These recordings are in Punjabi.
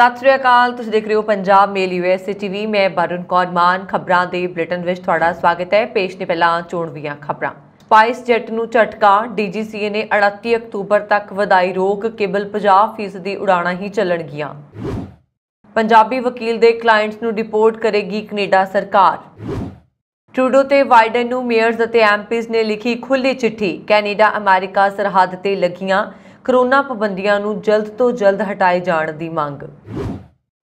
ਸਤਿ ਸ੍ਰੀ ਅਕਾਲ ਤੁਸੀਂ ਦੇਖ ਰਹੇ ਹੋ ਪੰਜਾਬ ਮੇਲ ਯੂਐਸਏ ਟੀਵੀ ਮੈਂ ਬਰੁਨ ਕੌਰ ਮਾਨ ਖਬਰਾਂ ਦੇ ਬ੍ਰਿਟਨ ਵਿੱਚ ਤੁਹਾਡਾ ਸਵਾਗਤ ਹੈ ਪੇਸ਼ ਨੇ ਪਹਿਲਾਂ ਚੋਣਵੀਆਂ ਖਬਰਾਂ ਸਪਾਈਸ ਜੈਟ ਨੂੰ ਝਟਕਾ ਡੀਜੀਸੀਏ ਨੇ 38 ਅਕਤੂਬਰ ਤੱਕ ਵਧਾਈ ਰੋਕ ਕੇਵਲ 50% ਦੀ ਉਡਾਣਾਂ ਹੀ ਚੱਲਣਗੀਆਂ ਪੰਜਾਬੀ ਵਕੀਲ ਦੇ ਕਲਾਇੰਟਸ ਨੂੰ ਡਿਪੋਰਟ ਕਰੇਗੀ ਕੈਨੇਡਾ ਸਰਕਾਰ ਟਰੂਡੋ ਤੇ ਵਾਈਡਨ ਨੂੰ ਮੇਅਰਸ ਅਤੇ ਐਮਪੀਜ਼ ਨੇ ਲਿਖੀ ਖੁੱਲੀ ਚਿੱਠੀ ਕੈਨੇਡਾ ਅਮਰੀਕਾ ਸਰਹੱਦ ਤੇ ਲੱਗੀਆਂ ਕਰੋਨਾ ਪਾਬੰਦੀਆਂ ਨੂੰ ਜਲਦ ਤੋਂ ਜਲਦ ਹਟਾਏ ਜਾਣ ਦੀ ਮੰਗ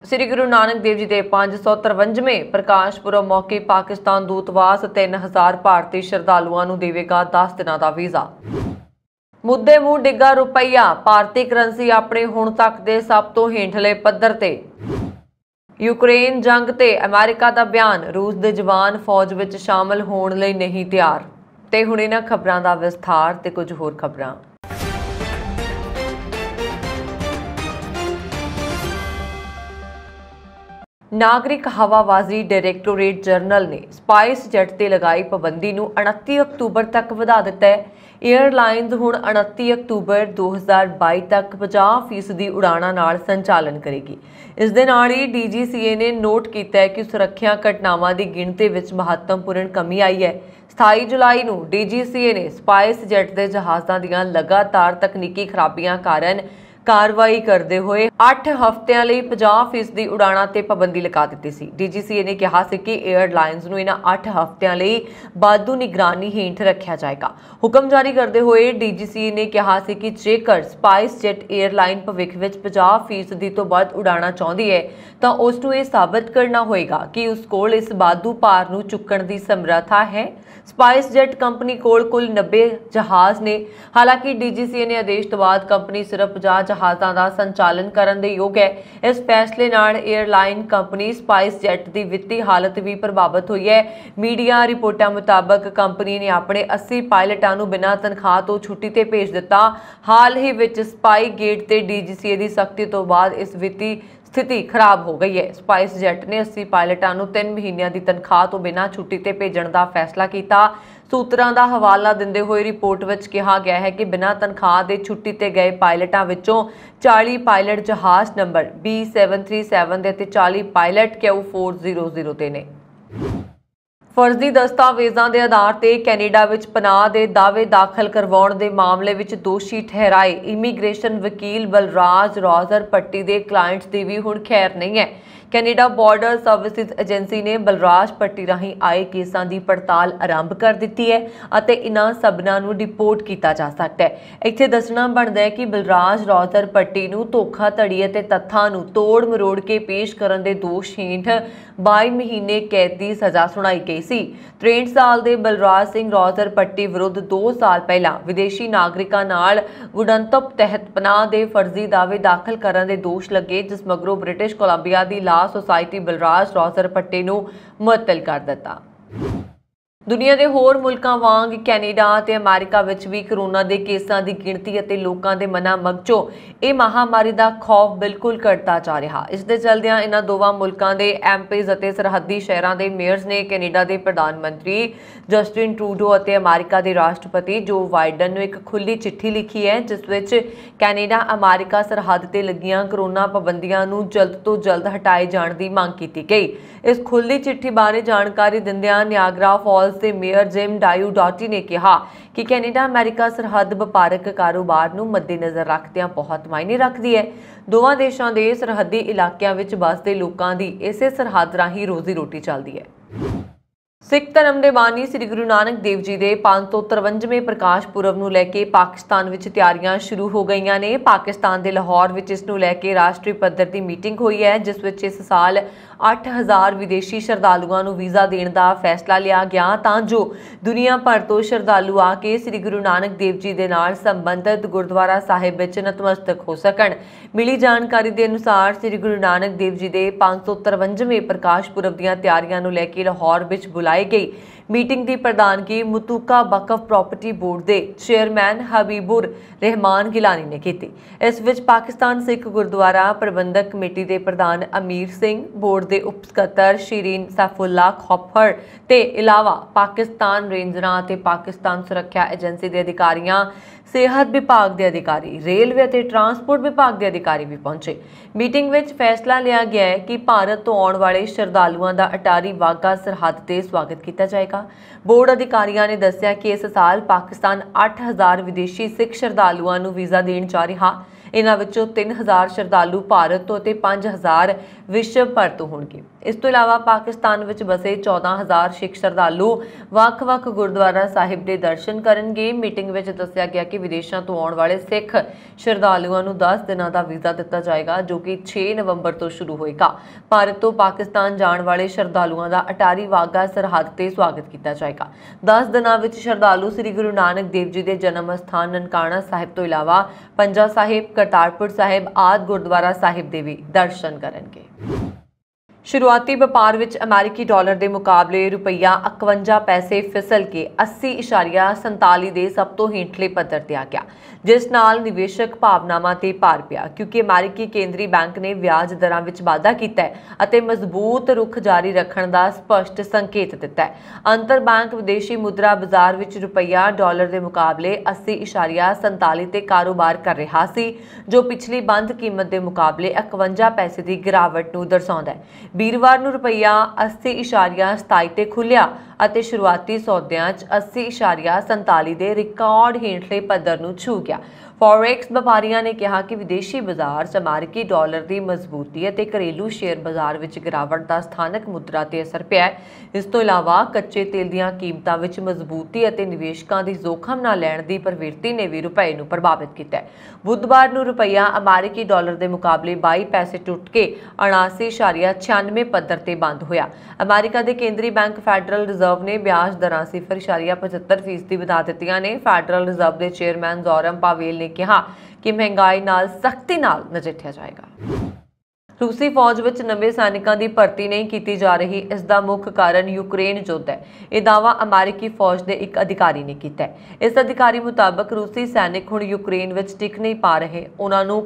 ਸ੍ਰੀ ਗੁਰੂ ਨਾਨਕ ਦੇਵ ਜੀ ਦੇ 553ਵੇਂ ਪ੍ਰਕਾਸ਼ ਪੁਰਬ ਮੌਕੇ ਪਾਕਿਸਤਾਨ ਦੂਤਵਾਸ 3000 ਭਾਰਤੀ ਸ਼ਰਧਾਲੂਆਂ ਨੂੰ ਦੇਵੇਗਾ 10 ਦਿਨਾਂ ਦਾ ਵੀਜ਼ਾ ਮੁੱਦੇ ਮੂੰਹ ਡਿੱਗਾ ਰੁਪਈਆ ਭਾਰਤੀ ਕਰੰਸੀ ਆਪਣੇ ਹੁਣ ਤੱਕ ਦੇ ਸਭ ਤੋਂ ਹੇਠਲੇ ਪੱਧਰ ਤੇ ਯੂਕਰੇਨ ਜੰਗ ਤੇ ਅਮਰੀਕਾ ਦਾ ਬਿਆਨ ਰੂਸ ਦੇ ਜਵਾਨ ਫੌਜ ਵਿੱਚ ਸ਼ਾਮਲ ਹੋਣ ਲਈ ਨਹੀਂ ਤਿਆਰ ਤੇ ਹੁਣ ਇਹਨਾਂ ਖਬਰਾਂ ਦਾ ਵਿਸਥਾਰ ਤੇ ਕੁਝ ਹੋਰ ਖਬਰਾਂ ਨਾਗਰਿਕ ਹਵਾਬਾਜ਼ੀ ਡਾਇਰੈਕਟੋਰੇਟ ਜਰਨਲ ਨੇ ਸਪਾਈਸ ਜੈਟ ਤੇ ਲਗਾਈ ਪਾਬੰਦੀ ਨੂੰ 29 ਅਕਤੂਬਰ ਤੱਕ ਵਧਾ ਦਿੱਤਾ ਹੈ 에ਅਰਲਾਈਨਜ਼ ਹੁਣ 29 ਅਕਤੂਬਰ 2022 ਤੱਕ 50% ਦੀ ਉਡਾਣਾਂ ਨਾਲ ਸੰਚਾਲਨ ਕਰੇਗੀ ਇਸ ਦੇ ਨਾਲ ਹੀ ਡੀਜੀਸੀਏ ਨੇ ਨੋਟ ਕੀਤਾ ਹੈ ਕਿ ਸੁਰੱਖਿਆ ਘਟਨਾਵਾਂ ਦੀ ਗਿਣਤੀ ਵਿੱਚ ਮਹੱਤਵਪੂਰਨ ਕਮੀ ਆਈ ਹੈ 27 ਜੁਲਾਈ ਨੂੰ ਡੀਜੀਸੀਏ ਨੇ ਸਪਾਈਸ ਜੈਟ ਦੇ ਜਹਾਜ਼ਾਂ ਦੀਆਂ ਲਗਾਤਾਰ ਤਕਨੀਕੀ ਖਰਾਬੀਆਂ ਕਾਰਨ ਕਾਰਵਾਈ ਕਰਦੇ ਹੋਏ 8 ਹਫ਼ਤਿਆਂ ਲਈ 50% ਦੀ ਉਡਾਣਾਂ ਤੇ ਪਾਬੰਦੀ ਲਗਾ ਦਿੱਤੀ ਸੀ ਡੀਜੀਸੀਏ ਨੇ ਕਿਹਾ ਸੀ ਕਿ 에ਅਰਲਾਈਨਸ ਨੂੰ ਇਹਨਾਂ 8 ਹਫ਼ਤਿਆਂ ਲਈ ਬਾਦੂ ਨਿਗਰਾਨੀ ਹੇਠ ਰੱਖਿਆ ਜਾਏਗਾ ਹੁਕਮ ਜਾਰੀ ਕਰਦੇ ਹੋਏ ਡੀਜੀਸੀਏ ਨੇ ਕਿਹਾ ਸੀ ਕਿ ਜੇਕਰ ਸਪਾਈਸ ਜੈਟ 에ਅਰਲਾਈਨ ਭਵਿੱਖ ਵਿੱਚ 50% ਦੀ ਤੋਂ ਵੱਧ ਉਡਾਣਾ ਚਾਹੁੰਦੀ ਹੈ ਤਾਂ ਉਸ ਨੂੰ ਇਹ ਸਾਬਤ ਕਰਨਾ ਹੋਏਗਾ ਕਿ ਉਸ ਕੋਲ ਇਸ ਬਾਦੂ ਭਾਰ ਨੂੰ ਚੁੱਕਣ ਦੀ ਸਮਰੱਥਾ ਹੈ ਸਪਾਈਸ ਜੈਟ ਕੰਪਨੀ ਕੋਲ ਕੁੱਲ 90 ਜਹਾਜ਼ ਨੇ ਹਾਲਾਂਕਿ ਡੀਜੀਸੀਏ ਨੇ ਆਦੇਸ਼ ਤੋਂ ਬਾਅਦ ਕੰਪਨੀ ਸਿਰਫ 50 ਜਹਾਜ਼ਾਂ ਦਾ ਸੰਚਾਲਨ ਕਰਨ ਦੇ ਯੋਗ ਹੈ ਇਸ ਫੈਸਲੇ ਨਾਲ 에ਅਰਲਾਈਨ ਕੰਪਨੀ ਸਪਾਈਸ ਜੈਟ ਦੀ ਵਿੱਤੀ ਹਾਲਤ ਵੀ ਪ੍ਰਭਾਵਿਤ ਹੋਈ ਹੈ ਮੀਡੀਆ ਰਿਪੋਰਟਾਂ ਮੁਤਾਬਕ ਕੰਪਨੀ ਨੇ ਆਪਣੇ 80 ਪਾਇਲਟਾਂ ਨੂੰ ਬਿਨਾਂ ਤਨਖਾਹ ਤੋਂ ਛੁੱਟੀ ਤੇ ਭੇਜ ਦਿੱਤਾ ਹਾਲ ਹੀ ਵਿੱਚ ਸਪਾਈ ਗੇਟ ਤੇ ਡੀਜੀਸੀਏ ਦੀ ਸਖਤੀ ਤੋਂ ਬਾਅਦ ਇਸ ਵਿੱਤੀ ਸਥਿਤੀ ਖਰਾਬ ਹੋ ਗਈ ਹੈ ਸਪਾਈਸ ਜੈਟ ਨੇ 80 ਪਾਇਲਟਾਂ ਨੂੰ 3 ਮਹੀਨਿਆਂ ਦੀ ਤਨਖਾਹ ਤੋਂ ਬਿਨਾਂ ਛੁੱਟੀ ਤੇ ਭੇਜਣ ਦਾ ਫੈਸਲਾ ਕੀਤਾ ਸੂਤਰਾਂ ਦਾ ਹਵਾਲਾ ਦਿੰਦੇ ਹੋਏ ਰਿਪੋਰਟ ਵਿੱਚ ਕਿਹਾ ਗਿਆ ਹੈ ਕਿ ਬਿਨਾਂ ਤਨਖਾਹ ਦੇ ਛੁੱਟੀ ਤੇ ਗਏ ਪਾਇਲਟਾਂ ਵਿੱਚੋਂ 40 ਪਾਇਲਟ ਜਹਾਜ਼ ਨੰਬਰ B737 ਦੇ ਅਤੇ 40 ਪਾਇਲਟ Q400 ਦੇ ਨੇ ਫਰਜ਼ੀ ਦਸਤਾਵੇਜ਼ਾਂ ਦੇ ਆਧਾਰ ਤੇ ਕੈਨੇਡਾ ਵਿੱਚ ਪਨਾਹ ਦੇ ਦਾਅਵੇ ਦਾਖਲ ਕਰਵਾਉਣ ਦੇ ਮਾਮਲੇ ਵਿੱਚ ਦੋਸ਼ੀ ਠਹਿਰਾਏ ਇਮੀਗ੍ਰੇਸ਼ਨ ਵਕੀਲ ਬਲਰਾਜ ਰੌਜ਼ਰ ਪੱਟੀ ਦੇ ਕਲਾਇੰਟਸ ਦੀ ਵੀ ਹੁਣ ਖੈਰ ਨਹੀਂ ਹੈ ਕੈਨੇਡਾ ਬਾਰਡਰ ਸਰਵਿਸਿਜ਼ ਏਜੰਸੀ ਨੇ ਬਲਰਾਜ ਪੱਟੀ ਰਾਹੀਂ ਆਏ ਕੇਸਾਂ ਦੀ ਪੜਤਾਲ ਆਰੰਭ ਕਰ ਦਿੱਤੀ ਹੈ ਅਤੇ ਇਨ੍ਹਾਂ ਸਭਨਾਂ ਨੂੰ ਡਿਪੋਰਟ ਕੀਤਾ ਜਾ ਸਕਦਾ ਹੈ ਇੱਥੇ ਦੱਸਣਾ ਬਣਦਾ ਹੈ ਕਿ ਬਲਰਾਜ ਰੌਤਰ ਪੱਟੀ ਨੂੰ ਧੋਖਾ ਧੜੀ ਅਤੇ ਤੱਥਾਂ ਨੂੰ ਤੋੜ ਮਰੋੜ ਕੇ ਪੇਸ਼ ਕਰਨ ਦੇ ਦੋਸ਼ ਹੇਠ 22 ਮਹੀਨੇ ਕੈਦ ਦੀ ਸਜ਼ਾ ਸੁਣਾਈ ਗਈ ਸੀ 63 ਸਾਲ ਦੇ ਬਲਰਾਜ ਸਿੰਘ ਰੌਤਰ ਪੱਟੀ ਵਿਰੁੱਧ 2 ਸਾਲ ਪਹਿਲਾਂ ਵਿਦੇਸ਼ੀ ਨਾਗਰਿਕਾਂ ਨਾਲ ਗੁਡੰਤਪ ਤਹਿਤ ਪਨਾਹ ਦੇ ਫਰਜ਼ੀ ਦਾਅਵੇ ਦਾਖਲ ਕਰਨ ਦੇ ਦੋਸ਼ ਲੱਗੇ ਜਿਸ ਮਗਰੋਂ ਬ੍ਰਿਟਿਸ਼ ਕੋਲੰਬੀਆ ਦੀ ਲਾ ਸੋਸਾਇਟੀ ਬਲਰਾਜ ਰੌਜ਼ਰ ਪੱਟੇ ਨੂੰ ਮੁਅੱਤਲ ਕਰ ਦਿੱਤਾ ਦੁਨੀਆ ਦੇ ਹੋਰ ਮੁਲਕਾਂ ਵਾਂਗ ਕੈਨੇਡਾ ਤੇ ਅਮਰੀਕਾ ਵਿੱਚ ਵੀ ਕਰੋਨਾ ਦੇ ਕੇਸਾਂ ਦੀ ਗਿਣਤੀ ਅਤੇ ਲੋਕਾਂ ਦੇ ਮਨਾਂ ਮਗਚੋ ਇਹ ਮਹਾਮਾਰੀ ਦਾ ਖੌਫ ਬਿਲਕੁਲ ਘਟਦਾ ਜਾ ਰਿਹਾ ਇਸ ਦੇ ਚਲਦਿਆਂ ਇਹਨਾਂ ਦੋਵਾਂ ਮੁਲਕਾਂ ਦੇ ਐਮਪੀਜ਼ ਅਤੇ ਸਰਹੱਦੀ ਸ਼ਹਿਰਾਂ ਦੇ ਮੇਅਰਸ ਨੇ ਕੈਨੇਡਾ ਦੇ ਪ੍ਰਧਾਨ ਮੰਤਰੀ ਜਸਟਿਨ ਟਰੂਡੋ ਅਤੇ ਅਮਰੀਕਾ ਦੇ ਰਾਸ਼ਟਰਪਤੀ ਜੋ ਵਾਈਡਨ ਨੂੰ ਇੱਕ ਖੁੱਲੀ ਚਿੱਠੀ ਲਿਖੀ ਹੈ ਜਿਸ ਵਿੱਚ ਕੈਨੇਡਾ ਅਮਰੀਕਾ ਸਰਹੱਦ ਤੇ ਲੱਗੀਆਂ ਕਰੋਨਾ ਪਾਬੰਦੀਆਂ ਨੂੰ ਜਲਦ ਤੋਂ ਜਲਦ ਹਟਾਏ ਜਾਣ ਦੀ ਮੰਗ ਕੀਤੀ ਗਈ ਇਸ ਖੁੱਲੀ ਚਿੱਠੀ ਬਾਰੇ ਜਾਣਕਾਰੀ ਦਿੰਦਿਆਂ ਨਿਆਗਰਾ ਫਾਲ ਵੈਲਸ ਦੇ ਮੇਅਰ ਜਿਮ ਡਾਟੀ ਨੇ ਕਿਹਾ ਕਿ ਕੈਨੇਡਾ ਅਮਰੀਕਾ ਸਰਹੱਦ ਵਪਾਰਕ ਕਾਰੋਬਾਰ ਨੂੰ ਮੱਦੇਨਜ਼ਰ ਰੱਖਦਿਆਂ ਬਹੁਤ ਮਾਇਨੇ ਰੱਖਦੀ ਹੈ ਦੋਵਾਂ ਦੇਸ਼ਾਂ ਦੇ ਸਰਹੱਦੀ ਇਲਾਕਿਆਂ ਵਿੱਚ ਵਸਦੇ ਲੋਕਾਂ ਦੀ ਇਸੇ ਸਰਹੱਦ ਰਾਹੀਂ ਰੋਜ਼ੀ-ਰੋਟੀ ਚੱਲਦੀ ਹੈ। ਸਿੱਖ ਧਰਮ ਦੇ ਬਾਨੀ ਸ੍ਰੀ ਗੁਰੂ ਨਾਨਕ ਦੇਵ ਜੀ ਦੇ 553ਵੇਂ ਪ੍ਰਕਾਸ਼ ਪੁਰਬ ਨੂੰ ਲੈ ਕੇ ਪਾਕਿਸਤਾਨ ਵਿੱਚ ਤਿਆਰੀਆਂ ਸ਼ੁਰੂ ਹੋ ਗਈਆਂ ਨੇ ਪਾਕਿਸਤਾਨ ਦੇ ਲਾਹੌਰ ਵਿੱਚ ਇਸ ਨੂੰ ਲੈ ਕੇ ਰਾਸ਼ਟਰੀ ਪੱਧਰ ਦੀ ਮੀਟਿੰਗ ਹੋਈ ਹੈ ਜਿਸ ਵਿੱਚ ਇਸ ਸਾਲ 8000 ਵਿਦੇਸ਼ੀ ਸ਼ਰਧਾਲੂਆਂ ਨੂੰ ਵੀਜ਼ਾ ਦੇਣ ਦਾ ਫੈਸਲਾ ਲਿਆ ਗਿਆ ਤਾਂ ਜੋ ਦੁਨੀਆ ਭਰ ਤੋਂ ਸ਼ਰਧਾਲੂ ਆ ਕੇ ਸ੍ਰੀ ਗੁਰੂ ਨਾਨਕ ਦੇਵ ਜੀ ਦੇ ਨਾਲ ਸੰਬੰਧਿਤ ਗੁਰਦੁਆਰਾ ਸਾਹਿਬ ਵਿੱਚ ਨਤਮਸਤਕ ਹੋ ਸਕਣ ਮਿਲੀ ਜਾਣਕਾਰੀ ਦੇ ਅਨੁਸਾਰ ਸ੍ਰੀ ਗੁਰੂ ਨਾਨਕ ਦੇਵ ਜੀ ਦੇ 553ਵੇਂ ਪ੍ਰਕਾਸ਼ ਪੁਰਬ ਦੀਆਂ ਤਿਆਰੀਆਂ ਨੂੰ ਲੈ ਕੇ ਲਾਹੌਰ ਵਿੱਚ ਬੁਲਾਈ ਗਈ ਮੀਟਿੰਗ ਦੀ ਪ੍ਰਧਾਨਗੀ ਮਤੂਕਾ ਵਕਫ ਪ੍ਰਾਪਰਟੀ ਬੋਰਡ ਦੇ ਚੇਅਰਮੈਨ ਹਬੀਬੁਰ ਰਹਿਮਾਨ ਗਿਲਾਨੀ ਨੇ ਕੀਤੀ ਇਸ ਵਿੱਚ ਪਾਕਿਸਤਾਨ ਸਿੱਖ ਗੁਰਦੁਆਰਾ ਪ੍ਰਬੰਧਕ ਕਮੇਟੀ ਦੇ ਪ੍ਰਧਾਨ ਅਮੀਰ ਸਿੰਘ ਬੋਰਡ ਦੇ ਉਪ ਸਕੱਤਰ ਸ਼ੀਰੀਨ ਸੈਫੁੱਲਾ ਖੋਫਰ ਤੇ ਇਲਾਵਾ ਪਾਕਿਸਤਾਨ ਰੇਂਜਰਾਂ ਅਤੇ ਪਾਕਿਸਤਾਨ ਸੁਰੱਖਿਆ ਏਜੰਸੀ ਦੇ ਅਧਿਕਾਰੀਆਂ ਸਿਹਤ ਵਿਭਾਗ ਦੇ ਅਧਿਕਾਰੀ ਰੇਲਵੇ ਅਤੇ ਟਰਾਂਸਪੋਰਟ ਵਿਭਾਗ ਦੇ ਅਧਿਕਾਰੀ ਵੀ ਪਹੁੰਚੇ ਮੀਟਿੰਗ ਵਿੱਚ ਫੈਸਲਾ ਲਿਆ ਗਿਆ ਹੈ ਕਿ ਭਾਰਤ ਤੋਂ ਆਉਣ ਵਾਲੇ ਸ਼ਰਧਾਲੂਆਂ ਦਾ ਅਟਾਰੀ ਵਾਗਾ ਸਰਹੱਦ ਤੇ ਸਵਾਗਤ ਕੀਤਾ ਜਾਏਗਾ ਬੋਰਡ ਅਧਿਕਾਰੀਆਂ ਨੇ ਦੱਸਿਆ ਕਿ ਇਸ ਸਾਲ ਪਾਕਿਸਤਾਨ 8000 ਵਿਦੇਸ਼ੀ ਸਿੱਖ ਸ਼ਰਧਾਲੂਆਂ ਨੂੰ ਵੀਜ਼ਾ ਦੇਣ ਜਾ ਰਿਹਾ ਹੈ ਇਹਨਾਂ ਵਿੱਚੋਂ 3000 ਸ਼ਰਧਾਲੂ ਭਾਰਤ ਤੋਂ ਅਤੇ 5000 ਵਿਸ਼ਵ ਭਰ ਤੋਂ ਹੋਣਗੇ ਇਸ ਤੋਂ ਇਲਾਵਾ ਪਾਕਿਸਤਾਨ ਵਿੱਚ ਬਸੇ 14000 ਸਿੱਖ ਸ਼ਰਧਾਲੂ ਵੱਖ-ਵੱਖ ਗੁਰਦੁਆਰਾ ਸਾਹਿਬ ਦੇ ਦਰਸ਼ਨ ਕਰਨਗੇ ਮੀਟਿੰਗ ਵਿੱਚ ਦੱਸਿਆ ਗਿਆ ਕਿ ਵਿਦੇਸ਼ਾਂ ਤੋਂ ਆਉਣ ਵਾਲੇ ਸਿੱਖ ਸ਼ਰਧਾਲੂਆਂ ਨੂੰ 10 ਦਿਨਾਂ ਦਾ ਵੀਜ਼ਾ ਦਿੱਤਾ ਜਾਏਗਾ ਜੋ ਕਿ 6 ਨਵੰਬਰ ਤੋਂ ਸ਼ੁਰੂ ਹੋਏਗਾ ਭਾਰਤ ਤੋਂ ਪਾਕਿਸਤਾਨ ਜਾਣ ਵਾਲੇ ਸ਼ਰਧਾਲੂਆਂ ਦਾ ਅਟਾਰੀ ਵਾਗਾ ਸਰਹੱਦ ਤੇ ਸਵਾਗਤ ਕੀਤਾ ਜਾਏਗਾ 10 ਦਿਨਾਂ ਵਿੱਚ ਸ਼ਰਧਾਲੂ ਸ੍ਰੀ ਗੁਰੂ ਨਾਨਕ ਦੇਵ ਜੀ ਦੇ ਜਨਮ ਸਥਾਨ ਨਨਕਾਣਾ ਸਾਹਿਬ ਤੋਂ ਇਲਾਵਾ ਪੰਜਾ ਸਾਹਿਬ ਕਰਤਾਰਪੁਰ ਸਾਹਿਬ ਆਦ ਗੁਰਦੁਆਰਾ ਸਾਹਿਬ ਦੇ ਵੀ ਦਰਸ਼ਨ ਕਰਨਗੇ ਸ਼ੁਰੂਆਤੀ ਵਪਾਰ ਵਿੱਚ ਅਮਰੀਕੀ ਡਾਲਰ ਦੇ ਮੁਕਾਬਲੇ ਰੁਪਈਆ 51 ਪੈਸੇ ਫਿਸਲ ਕੇ 80.47 ਦੇ ਸਭ ਤੋਂ ਹੇਠਲੇ ਪੱਧਰ ਤੇ ਆ ਗਿਆ ਜਿਸ ਨਾਲ ਨਿਵੇਸ਼ਕ ਭਾਵਨਾਵਾਂ ਤੇ ਭਾਰ ਪਿਆ ਕਿਉਂਕਿ ਅਮਰੀਕੀ ਕੇਂਦਰੀ ਬੈਂਕ ਨੇ ਵਿਆਜ ਦਰਾਂ ਵਿੱਚ ਵਾਧਾ ਕੀਤਾ ਅਤੇ ਮਜ਼ਬੂਤ ਰੁਖ ਜਾਰੀ ਰੱਖਣ ਦਾ ਸਪਸ਼ਟ ਸੰਕੇਤ ਦਿੱਤਾ ਅੰਤਰਬੈਂਕ ਵਿਦੇਸ਼ੀ ਮੁਦਰਾ ਬਾਜ਼ਾਰ ਵਿੱਚ ਰੁਪਈਆ ਡਾਲਰ ਦੇ ਮੁਕਾਬਲੇ 80.47 ਤੇ ਕਾਰੋਬਾਰ ਕਰ ਰਿਹਾ ਸੀ ਜੋ ਪਿਛਲੀ ਬੰਦ ਕੀਮਤ ਦੇ ਮੁਕਾਬਲੇ 51 ਪੈਸੇ ਦੀ ਗਿਰਾਵਟ ਨੂੰ ਦਰਸਾਉਂਦਾ ਹੈ ਵੀਰਵਾਰ ਨੂੰ ਰੁਪਈਆ 80.27 ਤੇ ਖੁੱਲਿਆ ਅਤੇ ਸ਼ੁਰੂਆਤੀ ਸੌਦਿਆਂ 'ਚ 80.47 ਦੇ ਰਿਕਾਰਡ ਹੇਠਲੇ ਪੱਧਰ ਨੂੰ ਛੂ ਗਿਆ ਫੋਰੈਕਸ ਵਪਾਰੀਆਂ ਨੇ ਕਿਹਾ ਕਿ ਵਿਦੇਸ਼ੀ ਬਾਜ਼ਾਰ ਚ ਅਮਰੀਕੀ ਡਾਲਰ ਦੀ ਮਜ਼ਬੂਤੀ ਅਤੇ ਘਰੇਲੂ ਸ਼ੇਅਰ ਬਾਜ਼ਾਰ ਵਿੱਚ ਗਿਰਾਵਟ ਦਾ ਸਥਾਨਕ ਮੁਦਰਾ ਤੇ ਅਸਰ ਪਿਆ ਹੈ ਇਸ ਤੋਂ ਇਲਾਵਾ ਕੱਚੇ ਤੇਲ ਦੀਆਂ ਕੀਮਤਾਂ ਵਿੱਚ ਮਜ਼ਬੂਤੀ ਅਤੇ ਨਿਵੇਸ਼ਕਾਂ ਦੀ ਜ਼ੋਖਮ ਨਾ ਲੈਣ ਦੀ ਪ੍ਰਵਿਰਤੀ ਨੇ ਵੀ ਰੁਪਏ ਨੂੰ ਪ੍ਰਭਾਵਿਤ ਕੀਤਾ ਹੈ ਬੁੱਧਵਾਰ ਨੂੰ ਰੁਪਈਆ ਅਮਰੀਕੀ ਡਾਲਰ ਦੇ ਮੁਕਾਬਲੇ 22 ਪੈਸੇ ਟੁੱਟ ਕੇ 79.96 ਪੱਧਰ ਤੇ ਬੰਦ ਹੋਇਆ ਅਮਰੀਕਾ ਦੇ ਕੇਂਦਰੀ ਬੈਂਕ ਫੈਡਰਲ ਰਿਜ਼ਰਵ ਨੇ ਵਿਆਜ ਦਰਾਂ 0.75% ਦੀ ਵਧਾ ਦਿੱਤੀਆਂ ਨੇ ਫੈਡਰਲ ਰਿਜ਼ਰਵ ਦੇ ਚੇਅਰਮੈਨ ਜ਼ੋਰਮ ਪਾਵੇਲ ਨੇ ਕਿਹਾ ਕਿ ਮਹਿੰਗਾਈ ਨਾਲ ਸਖਤੀ ਨਾਲ ਨਜਿੱਠਿਆ ਜਾਏਗਾ ਰੂਸੀ ਫੌਜ ਵਿੱਚ ਨਵੇਂ ਸੈਨਿਕਾਂ ਦੀ ਭਰਤੀ ਨਹੀਂ ਕੀਤੀ ਜਾ ਰਹੀ ਇਸ ਦਾ ਮੁੱਖ ਕਾਰਨ ਯੂਕਰੇਨ ਜੁੱਧ ਹੈ ਇਹ ਦਾਵਾ ਅਮਰੀਕੀ ਫੌਜ ਦੇ ਇੱਕ ਅਧਿਕਾਰੀ ਨੇ ਕੀਤਾ ਇਸ ਅਧਿਕਾਰੀ ਮੁਤਾਬਕ ਰੂਸੀ ਸੈਨਿਕ ਹੁਣ ਯੂਕਰੇਨ ਵਿੱਚ ਟਿਕ ਨਹੀਂ ਪਾ ਰਹੇ ਉਹਨਾਂ ਨੂੰ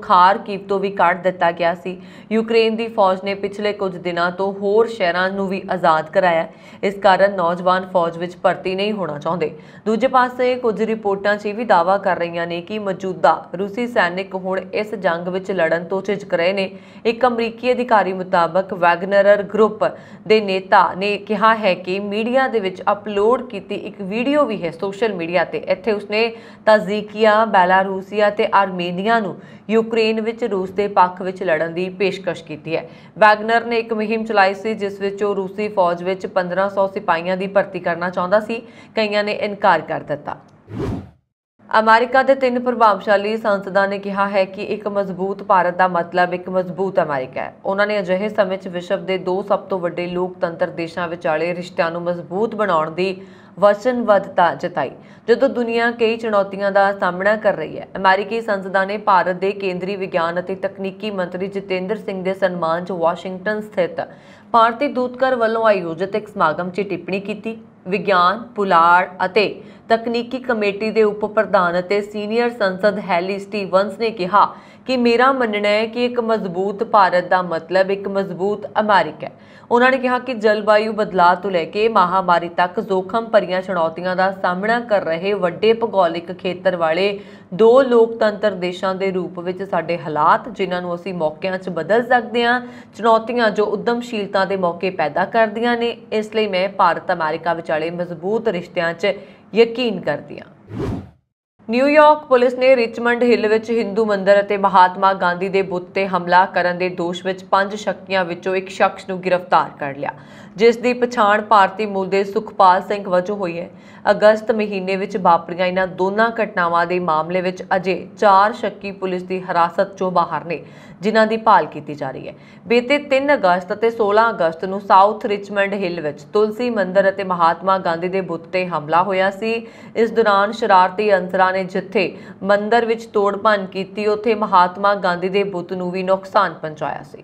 ਕੀਪ ਤੋਂ ਵੀ ਕੱਢ ਦਿੱਤਾ ਗਿਆ ਸੀ ਯੂਕਰੇਨ ਦੀ ਫੌਜ ਨੇ ਪਿਛਲੇ ਕੁਝ ਦਿਨਾਂ ਤੋਂ ਹੋਰ ਸ਼ਹਿਰਾਂ ਨੂੰ ਵੀ ਆਜ਼ਾਦ ਕਰਾਇਆ ਇਸ ਕਾਰਨ ਨੌਜਵਾਨ ਫੌਜ ਵਿੱਚ ਭਰਤੀ ਨਹੀਂ ਹੋਣਾ ਚਾਹੁੰਦੇ ਦੂਜੇ ਪਾਸੇ ਕੁਝ ਰਿਪੋਰਟਾਂ 'ਚ ਵੀ ਦਾਵਾ ਕਰ ਰਹੀਆਂ ਨੇ ਕਿ ਮੌਜੂਦਾ ਰੂਸੀ ਸੈਨਿਕ ਹੁਣ ਇਸ ਜੰਗ ਵਿੱਚ ਲੜਨ ਤੋਂ ਝਿਜਕ ਰਹੇ ਨੇ ਇੱਕ ਅਮਰੀਕੀ ਅਧਿਕਾਰੀ ਮੁਤਾਬਕ ਵੈਗਨਰਰ ਗਰੁੱਪ ਦੇ ਨੇਤਾ ਨੇ ਕਿਹਾ ਹੈ ਕਿ ਮੀਡੀਆ ਦੇ ਵਿੱਚ ਅਪਲੋਡ ਕੀਤੀ ਇੱਕ ਵੀਡੀਓ ਵੀ ਹੈ ਸੋਸ਼ਲ ਮੀਡੀਆ ਤੇ ਇੱਥੇ ਉਸਨੇ ਤਾਜ਼ੀਕੀਆ ਬੈਲਾਰੂਸੀਆ ਤੇ ਆਰਮੇਨੀਆ ਨੂੰ ਯੂਕਰੇਨ ਵਿੱਚ ਰੂਸ ਦੇ ਪੱਖ ਵਿੱਚ ਲੜਨ ਦੀ ਪੇਸ਼ਕਸ਼ ਕੀਤੀ ਹੈ ਵੈਗਨਰ ਨੇ ਇੱਕ ਮੁਹਿੰਮ ਚਲਾਈ ਸੀ ਜਿਸ ਵਿੱਚ ਉਹ ਰੂਸੀ ਫੌਜ ਵਿੱਚ 1500 ਸਿਪਾਹੀਆਂ ਦੀ ਭਰਤੀ ਕਰਨਾ ਚਾਹੁੰਦਾ ਸੀ ਕਈਆਂ ਨੇ ਇਨਕਾਰ ਕਰ ਦਿੱਤਾ ਅਮਰੀਕਾ ਦੇ ਤਿੰਨ ਪ੍ਰਭਾਵਸ਼ਾਲੀ ਸੰਸਦਾਂ ਨੇ ਕਿਹਾ ਹੈ ਕਿ ਇੱਕ ਮਜ਼ਬੂਤ ਭਾਰਤ ਦਾ ਮਤਲਬ ਇੱਕ ਮਜ਼ਬੂਤ ਅਮਰੀਕਾ ਹੈ ਉਹਨਾਂ ਨੇ ਅਜਿਹੇ ਸਮੇਂ 'ਚ ਵਿਸ਼ਵ ਦੇ ਦੋ ਸਭ ਤੋਂ ਵੱਡੇ ਲੋਕਤੰਤਰ ਦੇਸ਼ਾਂ ਵਿਚਾਲੇ ਰਿਸ਼ਤਿਆਂ ਨੂੰ ਮਜ਼ਬੂਤ ਬਣਾਉਣ ਦੀ ਵਚਨਬੱਧਤਾ ਜਤਾਈ ਜਦੋਂ ਦੁਨੀਆ ਕਈ ਚੁਣੌਤੀਆਂ ਦਾ ਸਾਹਮਣਾ ਕਰ ਰਹੀ ਹੈ ਅਮਰੀਕੀ ਸੰਸਦਾਂ ਨੇ ਭਾਰਤ ਦੇ ਕੇਂਦਰੀ ਵਿਗਿਆਨ ਅਤੇ ਤਕਨੀਕੀ ਮੰਤਰੀ ਜਤਿੰਦਰ ਸਿੰਘ ਦੇ ਸਨਮਾਨ 'ਚ ਵਾਸ਼ਿੰਗਟਨ ਸਥਿਤ ਭਾਰਤੀ ਦੂਤਕਰ ਵੱਲੋਂ ਆਯੋਜਿਤ ਇੱਕ ਸਮਾਗਮ 'ਚ ਟਿੱਪਣੀ ਕੀਤੀ ਵਿਗਿਆਨ ਪੁਲਾੜ ਅਤੇ ਤਕਨੀਕੀ ਕਮੇਟੀ ਦੇ ਉਪ ਪ੍ਰਧਾਨ ਅਤੇ ਸੀਨੀਅਰ ਸੰਸਦ ਹੈਲੀ ਸਟੀਵਨਸ ਨੇ ਕਿਹਾ ਕਿ ਮੇਰਾ ਮੰਨਣਾ ਹੈ ਕਿ ਇੱਕ ਮਜ਼ਬੂਤ ਭਾਰਤ ਦਾ ਮਤਲਬ ਇੱਕ ਮਜ਼ਬੂਤ ਅਮਰੀਕਾ ਹੈ ਉਹਨਾਂ ਨੇ ਕਿਹਾ ਕਿ ਜਲਵਾਯੂ ਬਦਲਾਅ ਤੋਂ ਲੈ ਕੇ ਮਹਾਮਾਰੀ ਤੱਕ ਜ਼ੋਖਮ ਭਰੀਆਂ ਚੁਣੌਤੀਆਂ ਦਾ ਸਾਹਮਣਾ ਕਰ ਰਹੇ ਵੱਡੇ ਭੂਗੋਲਿਕ ਖੇਤਰ ਵਾਲੇ ਦੋ ਲੋਕਤੰਤਰ ਦੇਸ਼ਾਂ ਦੇ ਰੂਪ ਵਿੱਚ ਸਾਡੇ ਹਾਲਾਤ ਜਿਨ੍ਹਾਂ ਨੂੰ ਅਸੀਂ ਮੌਕਿਆਂ 'ਚ ਬਦਲ ਸਕਦੇ ਹਾਂ ਚੁਣੌਤੀਆਂ ਜੋ ਉਦਮਸ਼ੀਲਤਾ ਦੇ ਮੌਕੇ ਪੈਦਾ ਕਰਦੀਆਂ ਨੇ ਇਸ ਲਈ ਮੈਂ ਭਾਰਤ ਅਮਰੀਕਾ ਵਿਚਾਲੇ ਮਜ਼ਬੂਤ ਰਿਸ਼ਤਿਆਂ 'ਚ ਯਕੀਨ ਕਰਦੀ ਹਾਂ ਨਿਊਯਾਰਕ ਪੁਲਿਸ ਨੇ ਰਿਚਮੰਡ ਹਿੱਲ ਵਿੱਚ ਹਿੰਦੂ ਮੰਦਰ ਅਤੇ ਮਹਾਤਮਾ ਗਾਂਧੀ ਦੇ ਬੁੱਤ ਤੇ ਹਮਲਾ ਕਰਨ ਦੇ ਦੋਸ਼ ਵਿੱਚ ਪੰਜ ਸ਼ੱਕੀਆਂ ਵਿੱਚੋਂ ਇੱਕ ਸ਼ਖਸ ਨੂੰ ਗ੍ਰਿਫਤਾਰ ਕਰ ਲਿਆ ਜਿਸ ਦੀ ਪਛਾਣ ਭਾਰਤੀ ਮੂਲ ਦੇ ਸੁਖਪਾਲ ਸਿੰਘ ਵਜੋਂ ਹੋਈ ਹੈ ਅਗਸਤ ਮਹੀਨੇ ਵਿੱਚ ਵਾਪਰੀਆਂ ਇਹਨਾਂ ਦੋਨਾਂ ਘਟਨਾਵਾਂ ਦੇ ਮਾਮਲੇ ਵਿੱਚ ਅਜੇ 4 ਸ਼ੱਕੀ ਪੁਲਿਸ ਦੀ ਹਰਾਸਤ 'ਚੋਂ ਬਾਹਰ ਨੇ ਜਿਨ੍ਹਾਂ ਦੀ ਭਾਲ ਕੀਤੀ ਜਾ ਰਹੀ ਹੈ ਬੀਤੇ 3 ਅਗਸਤ ਅਤੇ 16 ਅਗਸਤ ਨੂੰ ਸਾਊਥ ਰਿਚਮੰਡ ਹਿੱਲ ਵਿੱਚ ਤੁਲਸੀ ਮੰਦਰ ਅਤੇ ਮਹਾਤਮਾ ਗਾਂਧੀ ਦੇ ਬੁੱਤ ਤੇ ਹਮਲਾ ਹੋਇਆ ਸੀ ਇਸ ਦੌਰਾਨ ਸ਼ਰਾਰਤੀ ਅੰਸਰਾਂ ਨੇ ਜਿੱਥੇ ਮੰਦਰ ਵਿੱਚ ਤੋੜ ਭੰਨ ਕੀਤੀ ਉੱਥੇ ਮਹਾਤਮਾ ਗਾਂਧੀ ਦੇ ਬੁੱਤ ਨੂੰ ਵੀ ਨੁਕਸਾਨ ਪਹੁੰਚਾਇਆ ਸੀ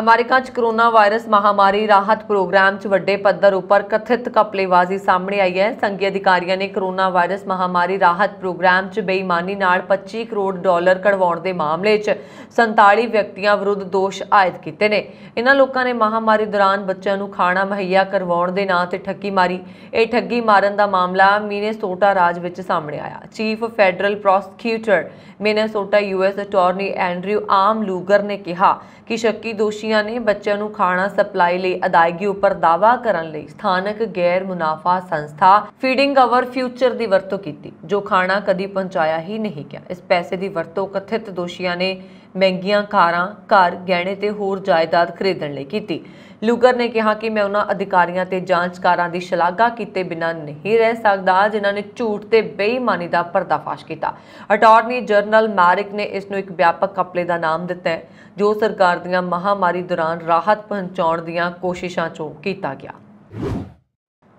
ਅਮਰੀਕਾ 'ਚ ਕਰੋਨਾ ਵਾਇਰਸ ਮਹਾਮਾਰੀ ਰਾਹਤ ਪ੍ਰੋਗਰਾਮ 'ਚ ਵੱਡੇ ਪੱਧਰ ਉੱਪਰ ਕਥਿਤ ਕਪਲੇਵਾਜ਼ੀ ਸਾਹਮਣੇ ਆਈ ਹੈ ਸੰਘੀ ਅਧਿਕਾਰੀਆਂ ਨੇ ਕਰੋਨਾ ਵਾਇਰਸ ਮਹਾਮਾਰੀ ਰਾਹਤ ਪ੍ਰੋਗਰਾਮ 'ਚ ਬੇਈਮਾਨੀ ਨਾਲ 25 ਕਰੋੜ ਡਾਲਰ ਕਢਵਾਉਣ ਦੇ ਮਾਮਲੇ 'ਚ 47 ਵਿਅਕਤੀਆਂ ਵਿਰੁੱਧ ਦੋਸ਼ ਆਇਦ ਕੀਤੇ ਨੇ ਇਹਨਾਂ ਲੋਕਾਂ ਨੇ ਮਹਾਮਾਰੀ ਦੌਰਾਨ ਬੱਚਿਆਂ ਨੂੰ ਖਾਣਾ ਮਹੱਈਆ ਕਰਵਾਉਣ ਦੇ ਨਾਂ ਤੇ ਠੱਗੀ ਮਾਰੀ ਇਹ ਠੱਗੀ ਮਾਰਨ ਦਾ ਮਾਮਲਾ ਮਿਨੇਸੋਟਾ ਰਾਜ ਵਿੱਚ ਸਾਹਮਣੇ ਆਇਆ chief federal prosecutor Minnesota US attorney Andrew M Luger ਨੇ ਕਿਹਾ ਕਿ ਸ਼ੱਕੀ ਦੋਸ਼ੀਆਂ ਨੇ ਬੱਚਿਆਂ ਨੂੰ ਖਾਣਾ ਸਪਲਾਈ ਲਈ ਅਦਾਇਗੀ ਉੱਪਰ ਦਾਵਾ ਕਰਨ ਲਈ ਸਥਾਨਕ ਗੈਰ ਮੁਨਾਫਾ ਸੰਸਥਾ ਫੀਡਿੰਗ ਆਵਰ ਫਿਊਚਰ ਦੀ ਵਰਤੋਂ ਕੀਤੀ ਜੋ ਖਾਣਾ ਕਦੀ ਪਹੁੰਚਾਇਆ ਹੀ ਨਹੀਂ ਗਿਆ ਇਸ ਪੈਸੇ ਦੀ ਵਰਤੋਂ ਕਥਿਤ ਦੋਸ਼ੀਆਂ ਨੇ ਮਹਿੰਗੀਆਂ ਕਾਰਾਂ ਘਰ ਗਹਿਣੇ ਤੇ ਹੋਰ ਜਾਇਦਾਦ ਖਰੀਦਣ ਲਈ ਕੀਤੀ ਲੂਗਰ ਨੇ ਕਿਹਾ ਕਿ ਮੈਂ ਉਹਨਾਂ ਅਧਿਕਾਰੀਆਂ ਤੇ ਜਾਂਚਕਾਰਾਂ ਦੀ ਸ਼ਲਾਘਾ ਕੀਤੇ ਬਿਨਾਂ ਨਹੀਂ ਰਹਿ ਸਕਦਾ ਜਿਨ੍ਹਾਂ ਨੇ ਝੂਠ ਤੇ ਬੇਈਮਾਨੀ ਦਾ ਪਰਦਾਫਾਸ਼ ਕੀਤਾ ਅਟਾਰਨੀ ਜਨਰਲ ਮੈਰਿਕ ਨੇ ਇਸ ਨੂੰ ਇੱਕ ਵਿਆਪਕ ਕਪਲੇ ਦਾ ਨਾਮ ਦਿੱਤਾ ਜੋ ਸਰਕਾਰ ਦੀਆਂ ਮਹਾਮਾਰੀ ਦੌਰਾਨ ਰਾਹਤ ਪਹੁੰਚਾਉਣ ਦੀਆਂ ਕੋਸ਼ਿਸ਼ਾਂ 'ਚੋਂ ਕੀਤਾ ਗਿਆ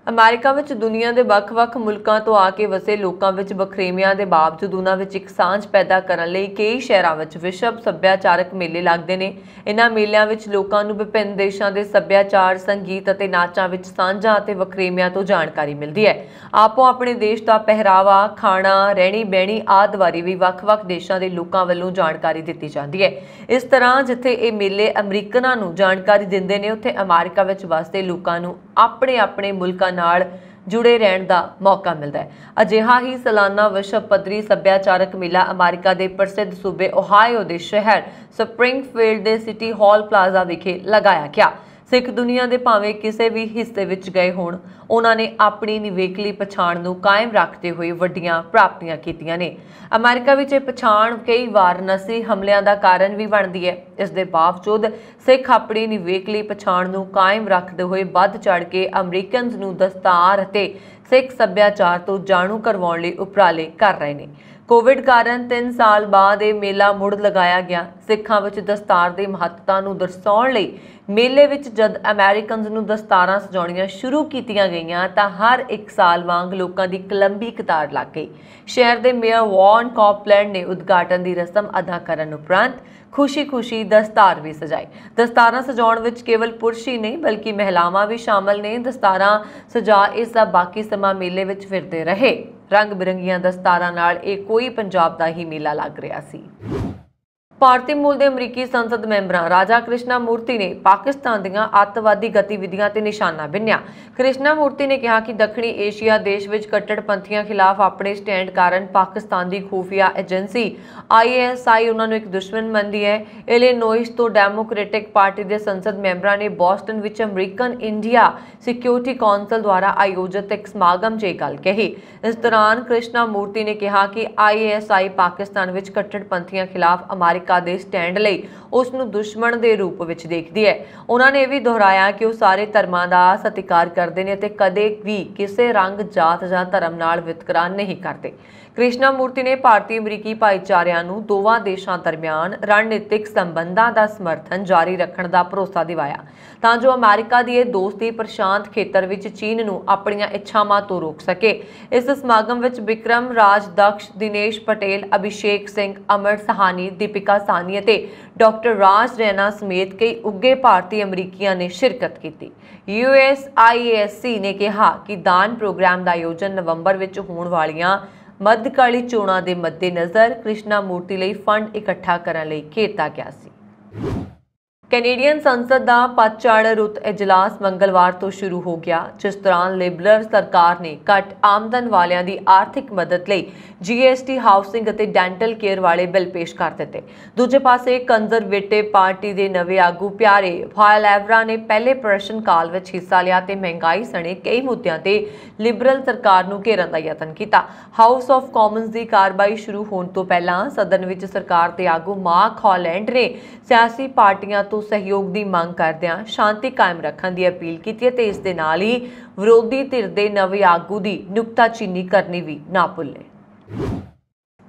ਅਮਰੀਕਾ ਵਿੱਚ ਦੁਨੀਆ ਦੇ ਵੱਖ-ਵੱਖ ਮੁਲਕਾਂ ਤੋਂ ਆ ਕੇ ਵਸੇ ਲੋਕਾਂ ਵਿੱਚ ਬਖਰੇਵਿਆਂ ਦੇ ਬਾਵਜੂਦ ਉਹਨਾਂ ਵਿੱਚ ਇੱਕ ਸਾਂਝ ਪੈਦਾ ਕਰਨ ਲਈ ਕਈ ਸ਼ਹਿਰਾਂ ਵਿੱਚ ਵਿਸ਼ਵ ਸੱਭਿਆਚਾਰਕ ਮੇਲੇ ਲੱਗਦੇ ਨੇ ਇਹਨਾਂ ਮੇਲਿਆਂ ਵਿੱਚ ਲੋਕਾਂ ਨੂੰ ਵਿਭਿੰਨ ਦੇਸ਼ਾਂ ਦੇ ਸੱਭਿਆਚਾਰ, ਸੰਗੀਤ ਅਤੇ ਨਾਚਾਂ ਵਿੱਚ ਸਾਂਝਾਂ ਅਤੇ ਬਖਰੇਵਿਆਂ ਤੋਂ ਜਾਣਕਾਰੀ ਮਿਲਦੀ ਹੈ। ਆਪੋ ਆਪਣੇ ਦੇਸ਼ ਦਾ ਪਹਿਰਾਵਾ, ਖਾਣਾ, ਰਹਿਣੀ-ਬਹਿਣੀ ਆਦਿ ਵਾਰੀ ਵੀ ਵੱਖ-ਵੱਖ ਦੇਸ਼ਾਂ ਦੇ ਲੋਕਾਂ ਵੱਲੋਂ ਜਾਣਕਾਰੀ ਦਿੱਤੀ ਜਾਂਦੀ ਹੈ। ਇਸ ਤਰ੍ਹਾਂ ਜਿੱਥੇ ਇਹ ਮੇਲੇ ਅਮਰੀਕਨਾਂ ਨੂੰ ਜਾਣਕਾਰੀ ਦਿੰਦੇ ਨੇ ਉੱਥੇ ਅਮਰੀਕਾ ਵਿੱਚ ਵਸਦੇ ਲੋਕਾਂ ਨੂੰ ਆਪਣੇ-ਆਪਣੇ ਮੁਲਕਾਂ ਲੋਕਾਂ ਨਾਲ ਜੁੜੇ ਰਹਿਣ ਦਾ ਮੌਕਾ ਮਿਲਦਾ ਹੈ ਅਜਿਹਾ ਹੀ ਸਾਲਾਨਾ ਵਿਸ਼ਵ ਪੱਧਰੀ ਸੱਭਿਆਚਾਰਕ ਮੇਲਾ ਅਮਰੀਕਾ ਦੇ ਪ੍ਰਸਿੱਧ ਸੂਬੇ ਓਹਾਇਓ ਦੇ ਸ਼ਹਿਰ ਸਪ੍ਰਿੰਗਫੀਲਡ ਦੇ ਸਿਟੀ ਹਾਲ ਪਲਾਜ਼ਾ ਵਿਖੇ ਲਗਾਇਆ ਗਿਆ ਸਿੱਖ ਦੁਨੀਆ ਦੇ ਭਾਵੇਂ ਕਿਸੇ ਵੀ ਹਿੱਸੇ ਵਿੱਚ ਗਏ ਹੋਣ ਉਹਨਾਂ ਨੇ ਆਪਣੀ ਨਿਵੇਕਲੀ ਪਛਾਣ ਨੂੰ ਕਾਇਮ ਰੱਖਦੇ ਹੋਏ ਵੱਡੀਆਂ ਪ੍ਰਾਪਤੀਆਂ ਕੀਤੀਆਂ ਨੇ ਅਮਰੀਕਾ ਵਿੱਚ ਇਹ ਪਛਾਣ ਕਈ ਵਾਰ ਨਸੀ ਹਮਲਿਆਂ ਦਾ ਕਾਰਨ ਵੀ ਬਣਦੀ ਹੈ ਇਸ ਦੇ ਬਾਵਜੂਦ ਸਿੱਖ ਆਪਣੀ ਨਿਵੇਕਲੀ ਪਛਾਣ ਨੂੰ ਕਾਇਮ ਰੱਖਦੇ ਹੋਏ ਵੱਧ ਚੜ ਕੇ ਅਮਰੀਕਨਸ ਨੂੰ ਦਸਤਾਰ ਅਤੇ ਸਿੱਖ ਸੱਭਿਆਚਾਰ ਤੋਂ ਜਾਣੂ ਕਰਵਾਉਣ ਲਈ ਉਪਰਾਲੇ ਕਰ ਰਹੇ ਨੇ ਕੋਵਿਡ ਕਾਰਨ 3 ਸਾਲ ਬਾਅਦ ਇਹ ਮੇਲਾ ਮੁੜ ਲਗਾਇਆ ਗਿਆ ਸਿੱਖਾਂ ਵਿੱਚ ਦਸਤਾਰ ਦੇ ਮਹੱਤਤਾ ਨੂੰ ਦਰਸਾਉਣ ਲਈ ਮੇਲੇ ਵਿੱਚ ਜਦ ਅਮਰੀਕਨਸ ਨੂੰ ਦਸਤਾਰਾਂ ਸਜਾਉਣੀਆਂ ਸ਼ੁਰੂ ਕੀਤੀਆਂ ਗਈਆਂ ਤਾਂ ਹਰ ਇੱਕ ਸਾਲ ਵਾਂਗ ਲੋਕਾਂ ਦੀ ਕਲੰਬੀ ਕਤਾਰ ਲੱਗ ਗਈ ਸ਼ਹਿਰ ਦੇ ਮੇਅਰ ਵਾਨ ਕਾਪਲੈਂਡ ਨੇ ਉਦਘਾਟਨ ਦੀ ਰਸਮ ਅਦਾ ਕਰਨ ਉਪਰੰਤ ਖੁਸ਼ੀ-ਖੁਸ਼ੀ ਦਸਤਾਰ ਵੀ ਸਜਾਈ ਦਸਤਾਰਾਂ ਸਜਾਉਣ ਵਿੱਚ ਕੇਵਲ ਪੁਰਸ਼ ਹੀ ਨਹੀਂ ਬਲਕਿ ਮਹਿਲਾਵਾਂ ਵੀ ਸ਼ਾਮਲ ਨੇ ਦਸਤਾਰਾਂ ਸਜਾ ਇਸ ਦਾ ਬਾਕੀ ਸਮਾਂ ਮੇਲੇ ਵਿੱਚ ਫਿਰਦੇ ਰਹੇ ਰੰਗ ਬਿਰੰਗੀਆਂ ਦਸਤਾਰਾਂ ਨਾਲ ਇਹ ਕੋਈ ਪੰਜਾਬ ਦਾ ਹੀ ਮੇਲਾ ਲੱਗ ਰਿਹਾ ਸੀ ਭਾਰਤੀ ਮੂਲ ਦੇ ਅਮਰੀਕੀ ਸੰਸਦ ਮੈਂਬਰਾਂ ਰਾਜਾ ਕ੍ਰਿਸ਼ਨਾ ਮੂਰਤੀ ਨੇ ਪਾਕਿਸਤਾਨ ਦੀਆਂ ਅੱਤਵਾਦੀ ਗਤੀਵਿਧੀਆਂ ਤੇ ਨਿਸ਼ਾਨਾ ਬਿੰਨਿਆ ਕ੍ਰਿਸ਼ਨਾ ਮੂਰਤੀ ਨੇ ਕਿਹਾ ਕਿ ਦੱਖਣੀ ਏਸ਼ੀਆ ਦੇਸ਼ ਵਿੱਚ ਕੱਟੜਪੰਥੀਆਂ ਖਿਲਾਫ ਆਪਣੇ ਸਟੈਂਡ ਕਾਰਨ ਪਾਕਿਸਤਾਨ ਦੀ ਖੂਫੀਆ ਏਜੰਸੀ ਆਈਐਸਆਈ ਉਹਨਾਂ ਨੂੰ ਇੱਕ ਦੁਸ਼ਮਣ ਮੰਨਦੀ ਹੈ ਇਲੀਨੋਇਸ ਤੋਂ ਡੈਮੋਕ੍ਰੈਟਿਕ ਪਾਰਟੀ ਦੇ ਸੰਸਦ ਮੈਂਬਰਾਂ ਨੇ ਬੋਸਟਨ ਵਿੱਚ ਅਮਰੀਕਨ ਇੰਡੀਆ ਸਿਕਿਉਰਿਟੀ ਕੌਂਸਲ ਦੁਆਰਾ ਆਯੋਜਿਤ ਇੱਕ ਸਮਾਗਮ 'ਚ ਇਹ ਗੱਲ ਕਹੀ ਇਸ ਦੌਰਾਨ ਕ੍ਰਿਸ਼ਨਾ ਮੂਰਤੀ ਨੇ ਕਿਹਾ ਕਿ ਆਈਐਸਆਈ ਪਾਕਿਸਤਾਨ ਵਿੱਚ ਕੱਟੜਪੰਥੀਆਂ ਖਿਲਾਫ ਅਮਰੀਕਾ ਅਮਰੀਕਾ ਦੇ ਸਟੈਂਡ ਲਈ ਉਸ ਨੂੰ ਦੁਸ਼ਮਣ ਦੇ ਰੂਪ ਵਿੱਚ ਦੇਖਦੀ ਹੈ ਉਹਨਾਂ ਨੇ ਇਹ ਵੀ ਦੁਹਰਾਇਆ ਕਿ ਉਹ ਸਾਰੇ ਧਰਮਾਂ ਦਾ ਸਤਿਕਾਰ ਕਰਦੇ ਨੇ ਅਤੇ ਕਦੇ ਵੀ ਕਿਸੇ ਰੰਗ ਜਾਤ ਜਾਂ ਧਰਮ ਨਾਲ ਵਿਤਕਰਾ ਨਹੀਂ ਕਰਦੇ ਕ੍ਰਿਸ਼ਨਾ ਮੂਰਤੀ ਨੇ ਭਾਰਤੀ ਅਮਰੀਕੀ ਭਾਈਚਾਰਿਆਂ ਨੂੰ ਦੋਵਾਂ ਦੇਸ਼ਾਂ ਦਰਮਿਆਨ ਰਣਨੀਤਿਕ ਸੰਬੰਧਾਂ ਦਾ ਸਮਰਥਨ ਜਾਰੀ ਰੱਖਣ ਦਾ ਭਰੋਸਾ ਦਿਵਾਇਆ ਤਾਂ ਜੋ ਅਮਰੀਕਾ ਦੀ ਇਹ ਦੋਸਤੀ ਪ੍ਰਸ਼ਾਂਤ ਖੇਤਰ ਵਿੱਚ ਚੀਨ ਨੂੰ ਆਪਣੀਆਂ ਇੱਛਾਵਾਂ ਤੋਂ ਰੋਕ ਸਕੇ ਇਸ ਸਮਾਗਮ ਵਿੱਚ ਵਿਕਰਮ ਰਾਜ ਦਕਸ਼ ਦਿਨੇਸ਼ ਪਟੇਲ ਅਭਿਸ਼ੇਕ ਸਿੰਘ ਅਮਰ ਸਹਾਨੀ ਦੀਪਿਕਾ ਸਾਨੀ ਅਤੇ ਡਾਕਟਰ ਰਾਜ ਰੈਨਾ ਸਮੇਤ ਕਈ ਉੱਗੇ ਭਾਰਤੀ ਅਮਰੀਕੀਆਂ ਨੇ ਸ਼ਿਰਕਤ ਕੀਤੀ ਯੂਐਸਆਈਐਸਸੀ ਨੇ ਕਿਹਾ ਕਿ ਦਾਨ ਪ੍ਰੋਗਰਾਮ ਦਾ ਆਯੋਜਨ ਨਵੰਬਰ ਵਿੱਚ ਹੋਣ ਵਾਲੀਆਂ ਮੱਧਕਾਲੀ ਚੋਣਾਂ ਦੇ ਮੱਦੇਨਜ਼ਰ ਕ੍ਰਿਸ਼ਨਾ ਮੂਰਤੀ ਲਈ ਫੰਡ ਇਕੱਠਾ ਕਰਨ ਲਈ ਕੀਤਾ ਗਿਆ ਸੀ ਕੈਨੇਡੀਅਨ ਸੰਸਦ ਦਾ ਪਤਝੜ ਰੁੱਤ اجلاس ਮੰਗਲਵਾਰ ਤੋਂ ਸ਼ੁਰੂ ਹੋ ਗਿਆ ਜਿਸ ਦੌਰਾਨ ਲਿਬਰਲ ਸਰਕਾਰ ਨੇ ਘੱਟ ਆਮਦਨ ਵਾਲਿਆਂ ਦੀ ਆਰਥਿਕ ਮਦਦ ਲਈ ਜੀਐਸਟੀ ਹਾਊਸਿੰਗ ਅਤੇ ਡੈਂਟਲ ਕੇਅਰ ਵਾਲੇ ਬਿੱਲ ਪੇਸ਼ ਕਰ ਦਿੱਤੇ ਦੂਜੇ ਪਾਸੇ ਕੰਜ਼ਰਵੇਟਿਵ ਪਾਰਟੀ ਦੇ ਨਵੇਂ ਆਗੂ ਪਿਆਰੇ ਫਾਇਲ ਐਵਰਾ ਨੇ ਪਹਿਲੇ ਪ੍ਰਸ਼ਨ ਕਾਲ ਵਿੱਚ ਹਿੱਸਾ ਲਿਆ ਤੇ ਮਹਿੰਗਾਈ ਸਣੇ ਕਈ ਮੁੱਦਿਆਂ ਤੇ ਲਿਬਰਲ ਸਰਕਾਰ ਨੂੰ ਘੇਰਨ ਦਾ ਯਤਨ ਕੀਤਾ ਹਾਊਸ ਆਫ ਕਾਮਨਸ ਦੀ ਕਾਰਵਾਈ ਸ਼ੁਰੂ ਹੋਣ ਤੋਂ ਪਹਿਲਾਂ ਸਦਨ ਵਿੱਚ ਸਰਕਾਰ ਦੇ ਆਗੂ ਮਾਰਕ ਹਾਲੈਂਡ ਨੇ ਸਿਆਸੀ ਪਾਰਟੀਆਂ ਤੋਂ ਨੂੰ ਸਹਿਯੋਗ ਦੀ ਮੰਗ ਕਰਦਿਆਂ ਸ਼ਾਂਤੀ ਕਾਇਮ ਰੱਖਣ ਦੀ ਅਪੀਲ ਕੀਤੀ ਤੇ ਇਸ ਦੇ ਨਾਲ ਹੀ ਵਿਰੋਧੀ ਧਿਰ ਦੇ ਨਵੇਂ ਆਗੂ ਦੀ ਨੁਕਤਾਚੀਨੀ ਕਰਨੀ ਵੀ ਨਾ ਭੁੱਲੇ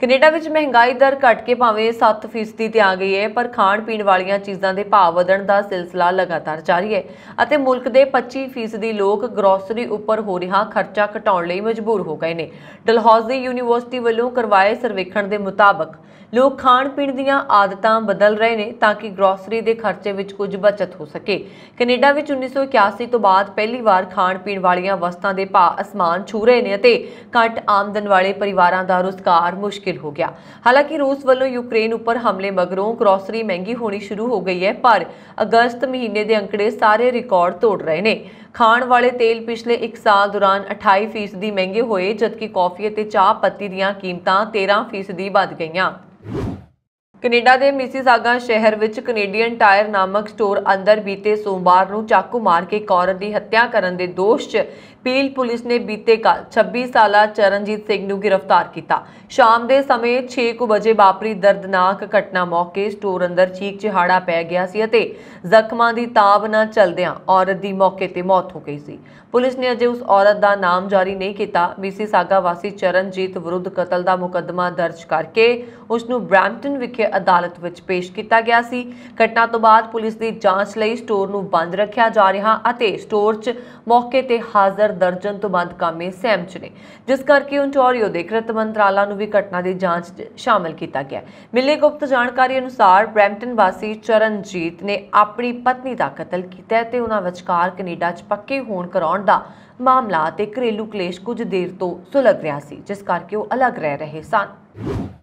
ਕੈਨੇਡਾ ਵਿੱਚ ਮਹਿੰਗਾਈ ਦਰ ਘਟ ਕੇ ਭਾਵੇਂ 7% ਤੇ ਆ ਗਈ ਹੈ ਪਰ ਖਾਣ ਪੀਣ ਵਾਲੀਆਂ ਚੀਜ਼ਾਂ ਦੇ ਭਾਅ ਵਧਣ ਦਾ ਸਿਲਸਿਲਾ ਲਗਾਤਾਰ ਜਾਰੀ ਹੈ ਅਤੇ ਮੁਲਕ ਦੇ 25% ਲੋਕ ਗਰੋਸਰੀ ਉੱਪਰ ਹੋ ਰਿਹਾ ਖਰਚਾ ਘਟਾਉਣ ਲਈ ਮਜਬੂਰ ਹੋ ਗਏ ਨੇ ਡਲਹੌਜ਼ੀ ਯੂਨੀਵਰਸਿਟੀ ਵੱਲੋਂ ਕਰਵਾਏ ਸਰਵੇਖਣ ਦੇ ਮੁਤਾਬਕ ਲੋਕ ਖਾਣ ਪੀਣ ਦੀਆਂ ਆਦਤਾਂ ਬਦਲ ਰਹੇ ਨੇ ਤਾਂ ਕਿ ਗਰੋਸਰੀ ਦੇ ਖਰਚੇ ਵਿੱਚ ਕੁਝ ਬਚਤ ਹੋ ਸਕੇ ਕੈਨੇਡਾ ਵਿੱਚ 1981 ਤੋਂ ਬਾਅਦ ਪਹਿਲੀ ਵਾਰ ਖਾਣ ਪੀਣ ਵਾਲੀਆਂ ਵਸਤਾਂ ਦੇ ਭਾਅ ਅਸਮਾਨ ਛੂ ਰਹੇ ਨੇ ਅਤੇ ਘੱਟ ਆਮਦਨ ਵਾਲੇ ਪਰਿਵਾਰਾਂ ਦਾ ਰੁਜ਼ਗਾਰ ਮੁਸ਼ਕਿਲ ਮੁਸ਼ਕਿਲ ਹੋ ਗਿਆ ਹਾਲਾਂਕਿ ਰੂਸ ਵੱਲੋਂ ਯੂਕਰੇਨ ਉੱਪਰ ਹਮਲੇ ਮਗਰੋਂ ਗ੍ਰੋਸਰੀ ਮਹਿੰਗੀ ਹੋਣੀ ਸ਼ੁਰੂ ਹੋ ਗਈ ਹੈ ਪਰ ਅਗਸਤ ਮਹੀਨੇ ਦੇ ਅੰਕੜੇ ਸਾਰੇ ਰਿਕਾਰਡ ਤੋੜ ਰਹੇ ਨੇ ਖਾਣ ਵਾਲੇ ਤੇਲ ਪਿਛਲੇ 1 ਸਾਲ ਦੌਰਾਨ 28% ਦੀ ਮਹਿੰਗੇ ਹੋਏ ਜਦਕਿ ਕਾਫੀ ਅਤੇ ਚਾਹ ਪੱਤੀ ਦੀਆਂ ਕੀਮਤਾਂ 13% ਦੀ ਵੱਧ ਗਈਆਂ ਕੈਨੇਡਾ ਦੇ ਮਿਸੀਸਾਗਾ ਸ਼ਹਿਰ ਵਿੱਚ ਕੈਨੇਡੀਅਨ ਟਾਇਰ ਨਾਮਕ ਸਟੋਰ ਅੰਦਰ ਬੀਤੇ ਸੋਮਵਾਰ ਨੂੰ ਚਾਕੂ ਮਾਰ ਕੇ ਇੱਕ ਔਰਤ ਦੀ ਹੱਤਿਆ ਕਰਨ ਦੇ ਦੋਸ਼ 'ਚ ਪੀਲ ਪੁਲਿਸ ਨੇ ਬੀਤੇ ਕੱਲ 26 ਸਾਲਾ ਚਰਨਜੀਤ ਸਿੰਘ ਨੂੰ ਗ੍ਰਿਫਤਾਰ ਕੀਤਾ ਸ਼ਾਮ ਦੇ ਸਮੇਂ 6:00 ਵਜੇ ਬਾਪਰੀ ਦਰਦਨਾਕ ਘਟਨਾ ਮੌਕੇ ਸਟੋਰ ਅੰਦਰ ਚੀਕ ਚਿਹਾੜਾ ਪੈ ਗਿਆ ਸੀ ਅਤੇ ਜ਼ਖਮਾਂ ਦੀ ਤਾਬ ਨਾ ਚਲਦਿਆਂ ਔਰਤ ਦੀ ਮੌਕੇ ਤੇ ਮੌਤ ਹੋ ਗਈ ਸੀ ਪੁਲਿਸ ਨੇ ਅਜੇ ਉਸ ਔਰਤ ਦਾ ਨਾਮ ਜਾਰੀ ਨਹੀਂ ਕੀਤਾ ਬੀਸੀ ਸਾਗਾ ਵਾਸੀ ਚਰਨਜੀਤ ਵਿਰੁੱਧ ਕਤਲ ਦਾ ਮੁਕੱਦਮਾ ਦਰਜ ਕਰਕੇ ਉਸ ਨੂੰ ਬ੍ਰੈਂਟਨ ਵਿਖੇ ਅਦਾਲਤ ਵਿੱਚ ਪੇਸ਼ ਕੀਤਾ ਗਿਆ ਸੀ ਘਟਨਾ ਤੋਂ ਬਾਅਦ ਪੁਲਿਸ ਦੀ ਜਾਂਚ ਲਈ ਸਟੋਰ ਨੂੰ ਬੰਦ ਰੱਖਿਆ ਜਾ ਰਿਹਾ ਅਤੇ ਸਟੋਰ 'ਚ ਮੌਕੇ ਤੇ ਹਾਜ਼ਰ ਦਰਜਨ ਤੋਂ ਵੱਧ ਕਾਮੇ ਸਹਿਮਚ ਨੇ ਜਿਸ ਕਰਕੇ ਓਨਟਾਰੀਓ ਦੇ ਕ੍ਰਿਤ ਮੰਤਰਾਲਾ ਨੂੰ ਵੀ ਘਟਨਾ ਦੀ ਜਾਂਚ 'ਚ ਸ਼ਾਮਲ ਕੀਤਾ ਗਿਆ ਮਿਲੇ ਗੁਪਤ ਜਾਣਕਾਰੀ ਅਨੁਸਾਰ ਬ੍ਰੈਂਪਟਨ ਵਾਸੀ ਚਰਨਜੀਤ ਨੇ ਆਪਣੀ ਪਤਨੀ ਦਾ ਕਤਲ ਕੀਤਾ ਤੇ ਉਹਨਾਂ ਵਿਚਕਾਰ ਕੈਨੇਡਾ 'ਚ ਪੱਕੇ ਹੋਣ ਕਰਾਉਣ ਦਾ ਮਾਮਲਾ ਤੇ ਘਰੇਲੂ ਕਲੇਸ਼ ਕੁਝ ਦੇਰ ਤੋਂ ਸੁਲਗ ਰਿਹਾ ਸੀ ਜਿਸ ਕਰਕੇ ਉਹ ਅਲੱਗ ਰਹਿ ਰਹੇ ਸਨ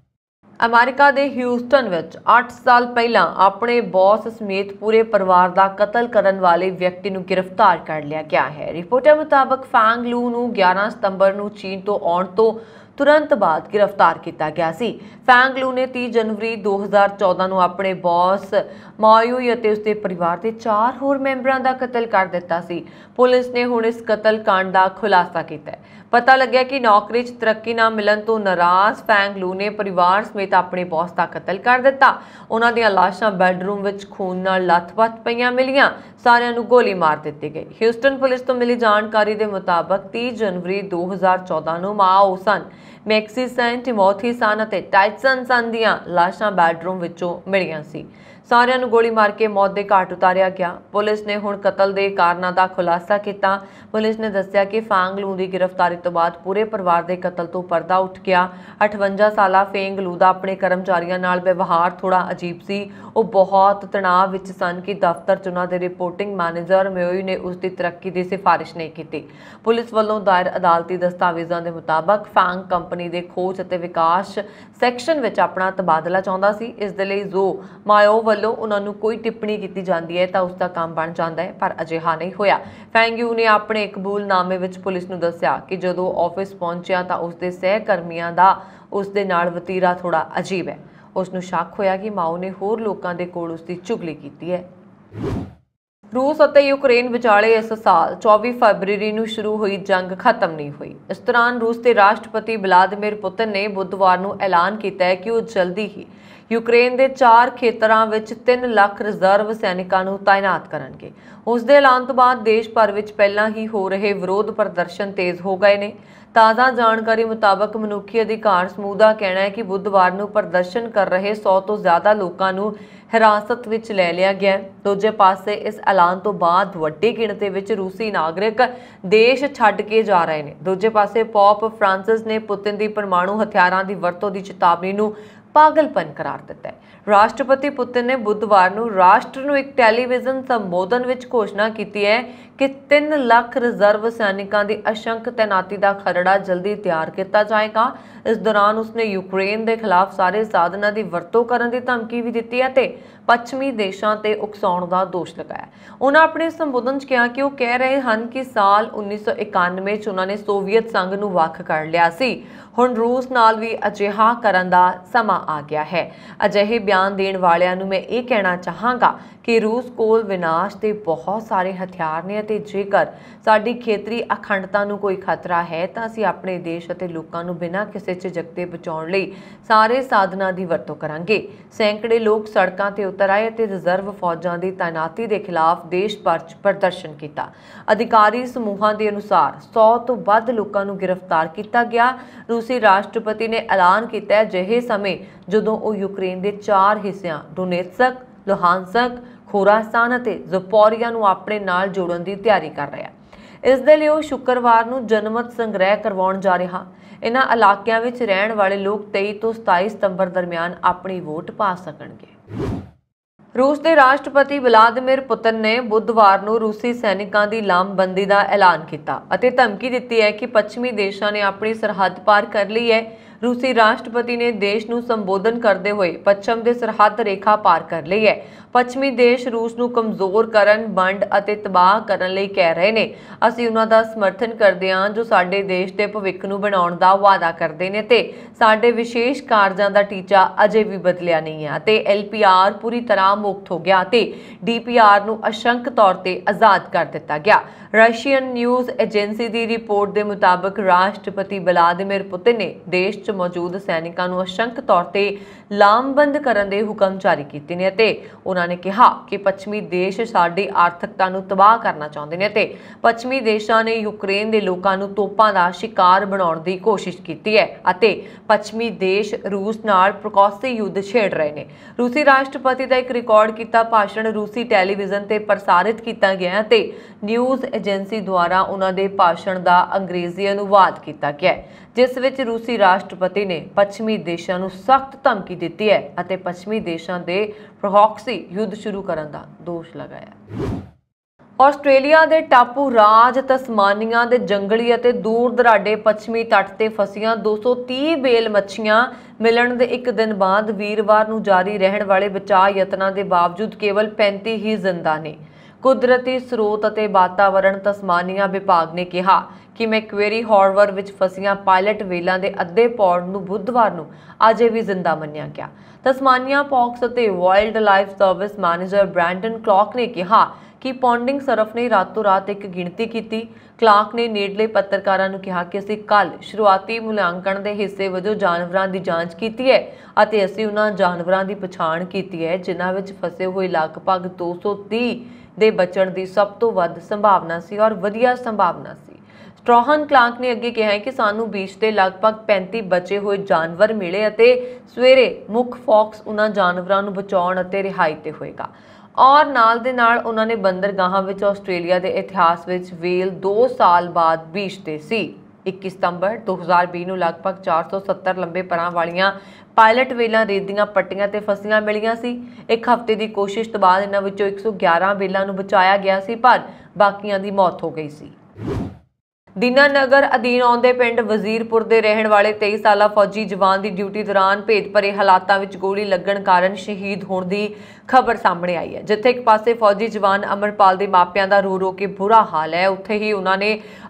ਅਮਰੀਕਾ ਦੇ ਹਿਊਸਟਨ ਵਿੱਚ 8 ਸਾਲ ਪਹਿਲਾਂ ਆਪਣੇ ਬੌਸ ਸਮੇਤ ਪੂਰੇ ਪਰਿਵਾਰ ਦਾ ਕਤਲ ਕਰਨ ਵਾਲੇ ਵਿਅਕਤੀ ਨੂੰ ਗ੍ਰਿਫਤਾਰ ਕਰ ਲਿਆ ਗਿਆ ਹੈ ਰਿਪੋਰਟਾਂ ਮੁਤਾਬਕ ਫਾਂਗ ਲੂ ਨੂੰ 11 ਸਤੰਬਰ ਨੂੰ ਚੀਨ ਤੋਂ ਆਉਣ ਤੋਂ ਤੁਰੰਤ ਬਾਅਦ ਗ੍ਰਿਫਤਾਰ ਕੀਤਾ ਗਿਆ ਸੀ ਫੈਂਗ ਲੂ ਨੇ 30 ਜਨਵਰੀ 2014 ਨੂੰ ਆਪਣੇ ਬੌਸ ਮਾਯੂਈ ਅਤੇ ਉਸਦੇ ਪਰਿਵਾਰ ਦੇ 4 ਹੋਰ ਮੈਂਬਰਾਂ ਦਾ ਕਤਲ ਕਰ ਦਿੱਤਾ ਸੀ ਪੁਲਿਸ ਨੇ ਹੁਣ ਇਸ ਕਤਲकांड ਦਾ ਖੁਲਾਸਾ ਕੀਤਾ ਹੈ ਪਤਾ ਲੱਗਿਆ ਕਿ ਨੌਕਰੀ 'ਚ ਤਰੱਕੀ ਨਾ ਮਿਲਣ ਤੋਂ ਨਾਰਾਜ਼ ਫੈਂਗ ਲੂ ਨੇ ਪਰਿਵਾਰ ਸਮੇਤ ਆਪਣੇ ਬੌਸ ਦਾ ਕਤਲ ਕਰ ਦਿੱਤਾ ਉਹਨਾਂ ਦੀਆਂ ਲਾਸ਼ਾਂ ਬੈੱਡਰੂਮ ਵਿੱਚ ਖੂਨ ਨਾਲ ਲੱਥਪੱਥ ਪਈਆਂ ਮਿਲੀਆਂ ਸਾਰਿਆਂ ਨੂੰ ਗੋਲੀ ਮਾਰ ਦਿੱਤੀ ਗਈ ਹਿਊਸਟਨ ਪੁਲਿਸ ਤੋਂ ਮਿਲੀ ਜਾਣਕਾਰੀ ਦੇ ਮੁਤਾਬਕ 30 ਜਨਵਰੀ 2014 ਨੂੰ ਮਾਓ ਸਨ ਮੈਕਸੀ ਸਨ ਟਿਮੋਥੀ ਸਨ ਅਤੇ ਟਾਈਟਸਨ ਸਨ ਦੀਆਂ ਲਾਸ਼ਾਂ ਬੈੱਡਰੂਮ ਵਿੱਚੋਂ ਮਿਲੀਆਂ ਸੀ ਸਾਰਿਆਂ ਨੂੰ ਗੋਲੀ ਮਾਰ ਕੇ ਮੌਤ ਦੇ ਘਾਟ ਉਤਾਰਿਆ ਗਿਆ ਪੁਲਿਸ ਨੇ ਹੁਣ ਕਤਲ ਦੇ ਕਾਰਨਾਂ ਦਾ ਖੁਲਾਸਾ ਕੀਤਾ ਪੁਲਿਸ ਨੇ ਦੱਸਿਆ ਕਿ ਫਾਂਗ ਲੂ ਦੀ ਗ੍ਰਿਫਤਾਰੀ ਤੋਂ ਬਾਅਦ ਪੂਰੇ ਪਰਿਵਾਰ ਦੇ ਕਤਲ ਤੋਂ ਪਰਦਾ ਉੱਠ ਗਿਆ 58 ਸਾਲਾ ਫੇਂਗ ਲੂ ਦਾ ਆਪਣੇ ਕਰਮਚਾਰੀਆਂ ਨਾਲ ਵਿਵਹਾਰ ਥੋੜਾ ਅਜੀਬ ਸੀ ਉਹ ਬਹੁਤ ਤਣਾਅ ਵਿੱਚ ਸਨ ਕਿ ਦਫ਼ਤਰ ਚੁਣਾ ਦੇ ਰਿਪੋਰਟਿੰਗ ਮੈਨੇਜਰ ਮਿਓਈ ਨੇ ਉਸ ਦੀ ਤਰੱਕੀ ਦੀ ਸਿਫਾਰਿਸ਼ ਨਹੀਂ ਕੀਤੀ ਪੁਲਿਸ ਵੱਲੋਂ ਦਾਇਰ ਅਦਾਲਤੀ ਦਸਤਾਵੇਜ਼ਾਂ ਦੇ ਮੁਤਾਬਕ ਫਾਂਗ ਕੰਪਨੀ ਦੇ ਖੋਜ ਅਤੇ ਵਿਕਾਸ ਸੈਕਸ਼ਨ ਵਿੱਚ ਆਪਣਾ ਤਬਾਦਲਾ ਚਾਹੁੰਦਾ ਸੀ ਇਸ ਦੇ ਲਈ ਜ਼ੋ ਮਾਇਓ ਵੱਲੋਂ ਉਹਨਾਂ ਨੂੰ ਕੋਈ ਟਿੱਪਣੀ ਕੀਤੀ ਜਾਂਦੀ ਹੈ ਤਾਂ ਉਸ ਦਾ ਕੰਮ ਬਣ ਜਾਂਦਾ ਹੈ ਪਰ ਅਜਿਹਾ ਨਹੀਂ ਹੋਇਆ ਫੈਂਗਯੂ ਨੇ ਆਪਣੇ ਨਾਮੇ ਵਿੱਚ ਪੁਲਿਸ ਨੂੰ ਦੱਸਿਆ ਕਿ ਜਦੋਂ ਆਫਿਸ ਪਹੁੰਚਿਆ ਤਾਂ ਉਸ ਦੇ ਸਹਿਕਰਮੀਆਂ ਦਾ ਉਸ ਦੇ ਨਾਲ ਵਤੀਰਾ ਥੋੜਾ ਅਜੀਬ ਹੈ ਉਸ ਨੂੰ ਸ਼ੱਕ ਹੋਇਆ ਕਿ ਮਾਓ ਨੇ ਹੋਰ ਲੋਕਾਂ ਦੇ ਕੋਲ ਉਸ ਦੀ ਚੁਗਲੀ ਕੀਤੀ ਹੈ ਰੂਸ ਅਤੇ ਯੂਕਰੇਨ ਵਿਚਾਲੇ ਇਸ ਸਾਲ 24 ਫਰਵਰੀ ਨੂੰ ਸ਼ੁਰੂ ਹੋਈ ਜੰਗ ਖਤਮ ਨਹੀਂ ਹੋਈ ਇਸ ਦੌਰਾਨ ਰੂਸ ਦੇ ਰਾਸ਼ਟਰਪਤੀ ਬਲਾਦਮੀਰ ਪੁਤਿਨ ਨੇ ਬੁੱਧਵਾਰ ਨੂੰ ਐਲਾਨ ਕੀਤਾ ਹੈ ਕਿ ਉਹ ਜਲਦੀ ਹੀ ਯੂਕਰੇਨ ਦੇ 4 ਖੇਤਰਾਂ ਵਿੱਚ 3 ਲੱਖ ਰਿਜ਼ਰਵ ਸੈਨਿਕਾਂ ਨੂੰ ਤਾਇਨਾਤ ਕਰਨਗੇ ਉਸ ਦੇ ਐਲਾਨ ਤੋਂ ਬਾਅਦ ਦੇਸ਼ ਭਰ ਵਿੱਚ ਪਹਿਲਾਂ ਹੀ ਹੋ ਰਹੇ ਵਿਰੋਧ ਪ੍ਰਦਰਸ਼ਨ ਤੇਜ਼ ਹੋ ਗਏ ਨੇ ਤਾਜ਼ਾ ਜਾਣਕਾਰੀ ਮੁਤਾਬਕ ਮਨੁੱਖੀ ਅਧਿਕਾਰ ਸਮੂਹ ਦਾ ਕਹਿਣਾ ਹੈ ਕਿ ਬੁੱਧਵਾਰ ਨੂੰ ਪ੍ਰਦਰਸ਼ਨ ਕਰ ਰਹੇ 100 ਤੋਂ ਜ਼ਿਆਦਾ ਲੋਕਾਂ ਨੂੰ ਹਿਰਾਸਤ ਵਿੱਚ ਲੈ ਲਿਆ ਗਿਆ ਦੂਜੇ ਪਾਸੇ ਇਸ ਐਲਾਨ ਤੋਂ ਬਾਅਦ ਵੱਡੀ ਗਿਣਤੀ ਵਿੱਚ ਰੂਸੀ ਨਾਗਰਿਕ ਦੇਸ਼ ਛੱਡ ਕੇ ਜਾ ਰਹੇ ਨੇ ਦੂਜੇ ਪਾਸੇ ਪੌਪ ਫ੍ਰਾਂਸਿਸ ਨੇ ਪੁਤਿਨ ਦੀ ਪਰਮਾਣੂ ਹਥਿਆਰਾਂ ਦੀ ਵਰਤੋਂ ਦੀ ਚੇਤਾਵਨੀ ਨੂੰ ਪਾਗਲਪਨ ਕਰਾਰ ਦਿੱਤਾ ਹੈ ਰਾਸ਼ਟਰਪਤੀ ਪੁਤਿਨ ਨੇ ਬੁੱਧਵਾਰ ਨੂੰ ਰਾਸ਼ਟਰ ਨੂੰ ਇੱਕ ਟੈਲੀਵਿਜ਼ਨ ਸੰਬੋਧਨ ਵਿੱਚ ਘੋਸ਼ਣਾ ਕੀਤੀ ਹੈ ਕਿ 3 ਲੱਖ ਰਿਜ਼ਰਵ ਸੈਨਿਕਾਂ ਦੀ ਅਸ਼ੰਕ ਤੈਨਾਤੀ ਦਾ ਖਰੜਾ ਜਲਦੀ ਤਿਆਰ ਕੀਤਾ ਜਾਏਗਾ ਇਸ ਦੌਰਾਨ ਉਸਨੇ ਯੂਕਰੇਨ ਦੇ ਖਿਲਾਫ ਸਾਰੇ ਸਾਧਨਾਂ ਦੀ ਵਰਤੋਂ ਕਰਨ ਦੀ ਧਮਕੀ ਵੀ ਦਿੱਤੀ ਹੈ ਤੇ ਪੱਛਮੀ ਦੇਸ਼ਾਂ ਤੇ ਉਕਸਾਉਣ ਦਾ ਦੋਸ਼ ਲਗਾਇਆ ਉਹਨਾਂ ਆਪਣੇ ਸੰਬੋਧਨ 'ਚ ਕਿਹਾ ਕਿ ਉਹ ਕਹਿ ਰਹੇ ਹਨ ਕਿ ਸਾਲ 1991 'ਚ ਉਹਨਾਂ ਨੇ ਸੋਵੀਅਤ ਸੰਘ ਨੂੰ ਵੱਖ ਕਰ ਲਿਆ ਸੀ ਹੁਣ ਰੂਸ ਨਾਲ ਵੀ ਅਜਿਹਾ ਕਰਨ ਦਾ ਸਮਾਂ ਆ ਗਿਆ ਹੈ ਅਜਿਹੇ ਬਿਆਨ ਦੇਣ ਵਾਲਿਆਂ ਨੂੰ ਮੈਂ ਇਹ ਕਹਿਣਾ ਚਾਹਾਂਗਾ ਕਿ ਰੂਸ ਕੋਲ ਵਿਨਾਸ਼ ਦੇ ਬਹੁਤ ਸਾਰੇ ਹਥਿਆਰ ਨੇ ਤੇ ਜੇਕਰ ਸਾਡੀ ਖੇਤਰੀ ਅਖੰਡਤਾ ਨੂੰ ਕੋਈ ਖਤਰਾ ਹੈ ਤਾਂ ਅਸੀਂ ਆਪਣੇ ਦੇਸ਼ ਅਤੇ ਲੋਕਾਂ ਨੂੰ ਬਿਨਾਂ ਕਿਸੇ ਝਿਜਕ ਦੇ ਬਚਾਉਣ ਲਈ ਸਾਰੇ ਸਾਧਨਾਂ ਦੀ ਵਰਤੋਂ ਕਰਾਂਗੇ ਸੈਂਕੜੇ ਲੋਕ ਸੜਕਾਂ ਤੇ ਉਤਰ ਆਏ ਅਤੇ ਰਿਜ਼ਰਵ ਫੌਜਾਂ ਦੀ ਤਾਇਨਾਤੀ ਦੇ ਖਿਲਾਫ ਦੇਸ਼ ਭਰ ਚ ਪ੍ਰਦਰਸ਼ਨ ਕੀਤਾ ਅਧਿਕਾਰੀ ਸਮੂਹਾਂ ਦੇ ਅਨੁਸਾਰ 100 ਤੋਂ ਵੱਧ ਲੋਕਾਂ ਨੂੰ ਗ੍ਰਿਫਤਾਰ ਕੀਤਾ ਗਿਆ ਰੂਸੀ ਰਾਸ਼ਟਰਪਤੀ ਨੇ ਐਲਾਨ ਕੀਤਾ ਹੈ ਜਿਹੇ ਸਮੇਂ ਜਦੋਂ ਉਹ ਯੂਕਰੇਨ ਦੇ ਚਾਰ ਹਿੱਸਿਆਂ ਡੋਨੇਟਸਕ ਲੋਹਾਂਸਕ ਖੁਰਾਸਾਨ ਅਤੇ ਜ਼ਪੋਰੀਆ ਨੂੰ ਆਪਣੇ ਨਾਲ ਜੋੜਨ ਦੀ ਤਿਆਰੀ ਕਰ ਰਿਹਾ ਇਸ ਦੇ ਲਈ ਉਹ ਸ਼ੁੱਕਰਵਾਰ ਨੂੰ ਜਨਮਤ ਸੰਗ੍ਰਹਿ ਕਰਵਾਉਣ ਜਾ ਰਿਹਾ ਇਹਨਾਂ ਇਲਾਕਿਆਂ ਵਿੱਚ ਰਹਿਣ ਵਾਲੇ ਲੋਕ 23 ਤੋਂ 27 ਸਤੰਬਰ ਦਰਮਿਆਨ ਆਪਣੀ ਵੋਟ ਪਾ ਸਕਣਗੇ ਰੂਸ ਦੇ ਰਾਸ਼ਟਰਪਤੀ ਵਲਾਦੀਮੀਰ ਪੁਤਿਨ ਨੇ ਬੁੱਧਵਾਰ ਨੂੰ ਰੂਸੀ ਸੈਨਿਕਾਂ ਦੀ ਲਾਮਬੰਦੀ ਦਾ ਐਲਾਨ ਕੀਤਾ ਅਤੇ ਧਮਕੀ ਦਿੱਤੀ ਹੈ ਕਿ ਪੱਛਮੀ ਦੇਸ਼ਾਂ ਨੇ ਆਪਣੀ ਸਰਹੱਦ ਪਾਰ ਕਰ ਲਈ ਹੈ ਰੂਸੀ ਰਾਸ਼ਟਰਪਤੀ ਨੇ ਦੇਸ਼ ਨੂੰ ਸੰਬੋਧਨ ਕਰਦੇ ਹੋਏ ਪੱਛਮ ਦੇ ਸਰਹੱਦ ਰੇਖਾ ਪਾਰ ਕਰ ਲਈ ਹੈ ਪੱਛਮੀ ਦੇਸ਼ ਰੂਸ ਨੂੰ ਕਮਜ਼ੋਰ ਕਰਨ ਵੰਡ ਅਤੇ ਤਬਾਹ ਕਰਨ ਲਈ ਕਹਿ ਰਹੇ ਨੇ ਅਸੀਂ ਉਹਨਾਂ ਦਾ ਸਮਰਥਨ ਕਰਦੇ ਹਾਂ ਜੋ ਸਾਡੇ ਦੇਸ਼ ਦੇ ਭਵਿੱਖ ਨੂੰ ਬਣਾਉਣ ਦਾ ਵਾਅਦਾ ਕਰਦੇ ਨੇ ਤੇ ਸਾਡੇ ਵਿਸ਼ੇਸ਼ ਕਾਰਜਾਂ ਦਾ ਟੀਚਾ ਅਜੇ ਵੀ ਬਦਲਿਆ ਨਹੀਂ ਹੈ ਤੇ ਐਲਪੀਆਰ ਪੂਰੀ ਤਰ੍ਹਾਂ ਮੁਕਤ ਹੋ ਗਿਆ ਤੇ ਡੀਪੀਆਰ ਨੂੰ ਅਸ਼ੰਕ ਤੌਰ ਤੇ ਆਜ਼ਾਦ ਕਰ ਦਿੱਤਾ ਗਿਆ ਰਸ਼ੀਅਨ ਨਿਊਜ਼ ਏਜੰਸੀ ਦੀ ਰਿਪੋਰਟ ਦੇ ਮੁਤਾਬਕ ਰਾਸ਼ਟਰਪਤੀ ਵਲਾਦੀਮੀਰ ਪੁਤਿਨ ਨੇ ਦੇਸ਼ ਮੌਜੂਦ ਸੈਨਿਕਾਂ ਨੂੰ ਅਸ਼ੰਕ ਤੌਰ ਤੇ ਲਾਮਬੰਦ ਕਰਨ ਦੇ ਹੁਕਮ ਜਾਰੀ ਕੀਤੇ ਨੇ ਅਤੇ ਉਹਨਾਂ ਨੇ ਕਿਹਾ ਕਿ ਪੱਛਮੀ ਦੇਸ਼ ਸਾਡੀ ਆਰਥਿਕਤਾ ਨੂੰ ਤਬਾਹ ਕਰਨਾ ਚਾਹੁੰਦੇ ਨੇ ਅਤੇ ਪੱਛਮੀ ਦੇਸ਼ਾਂ ਨੇ ਯੂਕਰੇਨ ਦੇ ਲੋਕਾਂ ਨੂੰ ਤੋਪਾਂ ਦਾ ਸ਼ਿਕਾਰ ਬਣਾਉਣ ਦੀ ਕੋਸ਼ਿਸ਼ ਕੀਤੀ ਹੈ ਅਤੇ ਪੱਛਮੀ ਦੇਸ਼ ਰੂਸ ਨਾਲ ਪ੍ਰਕੌਸੀ ਯੁੱਧ ਛੇੜ ਰਹੇ ਨੇ ਰੂਸੀ ਰਾਸ਼ਟਰਪਤੀ ਦਾ ਇੱਕ ਰਿਕਾਰਡ ਕੀਤਾ ਭਾਸ਼ਣ ਰੂਸੀ ਟੈਲੀਵਿਜ਼ਨ ਤੇ ਪ੍ਰਸਾਰਿਤ ਕੀਤਾ ਗਿਆ ਤੇ ਨਿਊਜ਼ ਏਜੰਸੀ ਦੁਆਰਾ ਉਹਨਾਂ ਦੇ ਭਾਸ਼ਣ ਦਾ ਅੰਗਰੇਜ਼ੀ ਅਨੁਵਾਦ ਕੀਤਾ ਗਿਆ ਜਿਸ ਵਿੱਚ ਰੂਸੀ ਰਾਸ਼ਟਰਪਤੀ ਨੇ ਪੱਛਮੀ ਦੇਸ਼ਾਂ ਨੂੰ ਸਖਤ ਧਮਕੀ ਦਿੱਤੀ ਹੈ ਅਤੇ ਪੱਛਮੀ ਦੇਸ਼ਾਂ ਦੇ ਪ੍ਰੋਕਸੀ ਯੁੱਧ ਸ਼ੁਰੂ ਕਰਨ ਦਾ ਦੋਸ਼ ਲਗਾਇਆ ਆਸਟ੍ਰੇਲੀਆ ਦੇ ਟਾਪੂ ਰਾਜ ਤਸਮਾਨੀਆਂ ਦੇ ਜੰਗਲੀ ਅਤੇ ਦੂਰ ਦਰਾਡੇ ਪੱਛਮੀ ਤੱਟ ਤੇ ਫਸੀਆਂ 230 ਬੇਲ ਮੱਛੀਆਂ ਮਿਲਣ ਦੇ ਇੱਕ ਦਿਨ ਬਾਅਦ ਵੀਰਵਾਰ ਨੂੰ ਜਾਰੀ ਰਹਿਣ ਵਾਲੇ ਬਚਾਅ ਯਤਨਾਂ ਦੇ ਬਾਵਜੂਦ ਕੇਵਲ 35 ਹੀ ਜ਼ਿੰਦਾ ਨੇ ਕੁਦਰਤੀ ਸਰੋਤ ਅਤੇ ਵਾਤਾਵਰਣ ਤਸਮਾਨੀਆ ਵਿਭਾਗ ਨੇ ਕਿਹਾ ਕਿ ਮੈਕਵੇਰੀ ਹਾਰਵਰ ਵਿੱਚ ਫਸੀਆਂ ਪਾਇਲਟ ਵੇਲਾਂ ਦੇ ਅੱਧੇ ਪੌੜ ਨੂੰ ਬੁੱਧਵਾਰ ਨੂੰ ਅਜੇ ਵੀ ਜ਼ਿੰਦਾ ਮੰਨਿਆ ਗਿਆ ਤਸਮਾਨੀਆ ਪੌਕਸ ਅਤੇ wildlife service manager Brendan Clark ਨੇ ਕਿਹਾ ਕਿ ਪੌਂਡਿੰਗ ਸਰਫ ਨੇ ਰਾਤੋਂ ਰਾਤ ਇੱਕ ਗਿਣਤੀ ਕੀਤੀ ਕਲਾਕ ਨੇ ਨੇੜਲੇ ਪੱਤਰਕਾਰਾਂ ਨੂੰ ਕਿਹਾ ਕਿ ਅਸੀਂ ਕੱਲ ਸ਼ੁਰੂਆਤੀ ਮੁਲਾਂਕਣ ਦੇ ਹਿੱਸੇ ਵਜੋਂ ਜਾਨਵਰਾਂ ਦੀ ਜਾਂਚ ਕੀਤੀ ਹੈ ਅਤੇ ਅਸੀਂ ਉਹਨਾਂ ਜਾਨਵਰਾਂ ਦੀ ਪਛਾਣ ਕੀਤੀ ਹੈ ਜਿਨ੍ਹਾਂ ਵਿੱਚ ਫਸੇ ਹੋਏ ਲਗਭਗ 230 ਦੇ ਬਚਣ ਦੀ ਸਭ ਤੋਂ ਵੱਧ ਸੰਭਾਵਨਾ ਸੀ ਔਰ ਵਧੀਆ ਸੰਭਾਵਨਾ ਸੀ ਸਟ੍ਰੋਹਨ ਕਲਾਂਕ ਨੇ ਅੱਗੇ ਕਿਹਾ ਹੈ ਕਿ ਸਾਨੂੰ ਬੀਚ ਤੇ ਲਗਭਗ 35 ਬਚੇ ਹੋਏ ਜਾਨਵਰ ਮਿਲੇ ਅਤੇ ਸਵੇਰੇ ਮੁੱਖ ਫੌਕਸ ਉਹਨਾਂ ਜਾਨਵਰਾਂ ਨੂੰ ਬਚਾਉਣ ਅਤੇ ਰਿਹਾਈ ਤੇ ਹੋਏਗਾ ਔਰ ਨਾਲ ਦੇ ਨਾਲ ਉਹਨਾਂ ਨੇ ਬੰਦਰਗਾਹਾਂ ਵਿੱਚ ਆਸਟ੍ਰੇਲੀਆ ਦੇ ਇਤਿਹਾਸ ਵਿੱਚ ਵੇਲ 2 ਸਾਲ ਬਾਅਦ ਬੀਚ ਤੇ ਸੀ 21 ਸਤੰਬਰ 2020 ਨੂੰ ਲਗਭਗ 470 ਲੰਬੇ ਪਰਾਂ ਵਾਲੀਆਂ ਪਾਇਲਟ ਵੇਲਾਂ ਰੇਦੀਆਂ ਪੱਟੀਆਂ ਤੇ ਫਸੀਆਂ ਮਿਲੀਆਂ ਸੀ ਇੱਕ ਹਫ਼ਤੇ ਦੀ ਕੋਸ਼ਿਸ਼ ਤੋਂ ਬਾਅਦ ਇਹਨਾਂ ਵਿੱਚੋਂ 111 ਵੇਲਾਂ ਨੂੰ ਬਚਾਇਆ ਗਿਆ ਸੀ ਪਰ ਬਾਕੀਆਂ ਦੀ ਮੌਤ ਹੋ ਗਈ ਸੀ ਨਗਰ ਅਧੀਨ ਆਉਂਦੇ ਪਿੰਡ ਵਜ਼ੀਰਪੁਰ ਦੇ ਰਹਿਣ ਵਾਲੇ 23 ਸਾਲਾ ਫੌਜੀ ਜਵਾਨ ਦੀ ਡਿਊਟੀ ਦੌਰਾਨ ਭੇਦ ਭਰੇ ਹਾਲਾਤਾਂ ਵਿੱਚ ਗੋਲੀ ਲੱਗਣ ਕਾਰਨ ਸ਼ਹੀਦ ਹੋਣ ਦੀ ਖਬਰ ਸਾਹਮਣੇ ਆਈ ਹੈ ਜਿੱਥੇ ਇੱਕ ਪਾਸੇ ਫੌਜੀ ਜਵਾਨ ਅਮਰਪਾਲ ਦੇ ਮਾਪਿਆਂ ਦਾ ਰੋ ਰੋ ਕੇ ਬੁਰਾ ਹਾਲ ਹੈ ਉੱਥੇ ਹੀ ਉਹਨਾਂ ਨੇ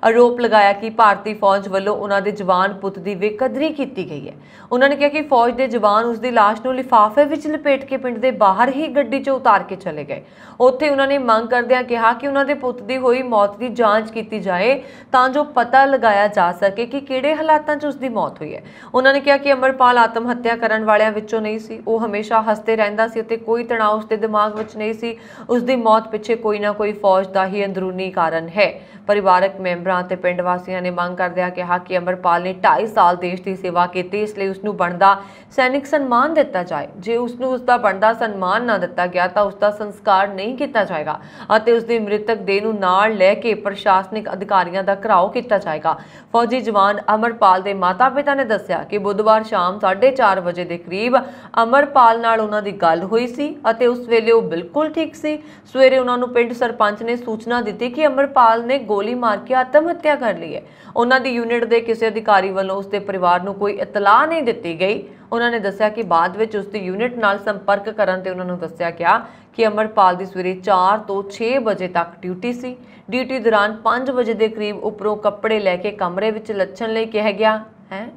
ਆਰੋਪ ਲਗਾਇਆ ਕਿ ਭਾਰਤੀ ਫੌਜ ਵੱਲੋਂ ਉਹਨਾਂ ਦੇ ਜਵਾਨ ਪੁੱਤ ਦੀ ਵਿਕਦਰੀ ਕੀਤੀ ਗਈ ਹੈ ਉਹਨਾਂ ਨੇ ਕਿਹਾ ਕਿ ਫੌਜ ਦੇ ਜਵਾਨ ਉਸ ਦੀ লাশ ਨੂੰ ਲਿਫਾਫੇ ਵਿੱਚ ਲਪੇਟ ਕੇ ਪਿੰਡ ਦੇ ਬਾਹਰ ਹੀ ਗੱਡੀ 'ਚ ਉਤਾਰ ਕੇ ਚਲੇ ਗਏ ਉੱਥੇ ਉਹਨਾਂ ਨੇ ਮੰਗ ਕਰਦਿਆਂ ਕਿਹਾ ਕਿ ਉਹਨਾਂ ਦੇ ਪੁੱਤ ਦੀ ਹੋਈ ਮੌਤ ਦੀ ਜਾਂਚ ਕੀਤੀ ਜਾਏ ਤਾਂ ਜੋ ਪਤਾ ਲਗਾਇਆ ਜਾ ਸਕੇ ਕਿ ਕਿਹੜੇ ਹਾਲਾਤਾਂ 'ਚ ਉਸ ਦੀ ਮੌਤ ਹੋਈ ਹੈ ਉਹਨਾਂ ਨੇ ਕਿਹਾ ਕਿ ਅਮਰਪਾਲ ਆਤਮ ਹੱਤਿਆ ਕਰਨ ਵਾਲਿਆਂ ਵਿੱਚੋਂ ਨਹੀਂ ਸੀ ਉਹ ਹਮੇਸ਼ਾ ਹੱਸਦੇ ਰਹਿੰਦਾ ਸੀ ਅਤੇ ਕੋਈ ਤਣਾਅ ਨਾ ਉਸ ਦੇ ਦਿਮਾਗ ਵਿੱਚ ਨਹੀਂ ਸੀ ਉਸ ਦੀ ਮੌਤ ਪਿੱਛੇ ਕੋਈ ਨਾ ਕੋਈ ਫੌਜ ਦਾ ਹੀ ਅੰਦਰੂਨੀ ਕਾਰਨ ਹੈ ਪਰਿਵਾਰਕ ਮੈਂਬਰਾਂ ਤੇ ਪਿੰਡ ਵਾਸੀਆਂ ਨੇ ਮੰਗ ਕਰਦਿਆਂ ਕਿਹਾ ਕਿ ਅਮਰਪਾਲ ਨੇ 2.5 ਸਾਲ ਦੇਸ਼ ਦੀ ਸੇਵਾ ਕੀਤੀ ਇਸ ਲਈ ਉਸ ਨੂੰ ਬਣਦਾ ਸੈਨਿਕ ਸਨਮਾਨ ਦਿੱਤਾ ਜਾਏ ਜੇ ਉਸ ਨੂੰ ਉਸ ਦਾ ਬਣਦਾ ਸਨਮਾਨ ਨਾ ਦਿੱਤਾ ਗਿਆ ਤਾਂ ਉਸ ਦਾ ਸੰਸਕਾਰ ਨਹੀਂ ਕੀਤਾ ਜਾਏਗਾ ਅਤੇ ਉਸ ਦੀ ਮ੍ਰਿਤਕ ਦੇਹ ਨੂੰ ਨਾਲ ਲੈ ਕੇ ਪ੍ਰਸ਼ਾਸਨਿਕ ਅਧਿਕਾਰੀਆਂ ਦਾ ਘਰਾਓ ਕੀਤਾ ਜਾਏਗਾ ਫੌਜੀ ਜਵਾਨ ਅਮਰਪਾਲ ਦੇ ਮਾਤਾ-ਪਿਤਾ ਨੇ ਦੱਸਿਆ ਕਿ ਬੁੱਧਵਾਰ ਸ਼ਾਮ 4:30 ਵਜੇ ਦੇ ਕਰੀਬ ਅਮਰਪਾਲ ਨਾਲ ਉਹਨਾਂ ਦੀ ਗੱਲ ਹੋਈ ਸੀ ਤੇ ਉਸ ਵੇਲੇ ਉਹ ਬਿਲਕੁਲ ਠੀਕ ਸੀ ਸਵੇਰੇ ਉਹਨਾਂ ਨੂੰ ਪਿੰਡ ਸਰਪੰਚ ਨੇ ਸੂਚਨਾ ਦਿੱਤੀ ਕਿ ਅਮਰਪਾਲ ਨੇ ਗੋਲੀ ਮਾਰ ਕੇ ਆਤਮ ਹੱਤਿਆ ਕਰ ਲਈ ਹੈ ਉਹਨਾਂ ਦੀ ਯੂਨਿਟ ਦੇ ਕਿਸੇ ਅਧਿਕਾਰੀ ਵੱਲੋਂ ਉਸ ਦੇ ਪਰਿਵਾਰ ਨੂੰ ਕੋਈ ਇਤਲਾਹ ਨਹੀਂ ਦਿੱਤੀ ਗਈ ਉਹਨਾਂ ਨੇ ਦੱਸਿਆ ਕਿ ਬਾਅਦ ਵਿੱਚ ਉਸ ਦੀ ਯੂਨਿਟ ਨਾਲ ਸੰਪਰਕ ਕਰਨ ਤੇ ਉਹਨਾਂ ਨੂੰ ਦੱਸਿਆ ਗਿਆ ਕਿ ਅਮਰਪਾਲ ਦੀ ਸਵੇਰੇ 4 ਤੋਂ 6 ਵਜੇ ਤੱਕ ਡਿਊਟੀ ਸੀ ਡਿਊਟੀ ਦੌਰਾਨ 5 ਵਜੇ ਦੇ ਕਰੀਬ ਉਪਰੋਂ ਕੱਪੜੇ ਲੈ ਕੇ ਕਮਰੇ ਵਿੱਚ ਲੱਛਣ ਲਈ ਕਿਹਾ ਗਿਆ ਹੈ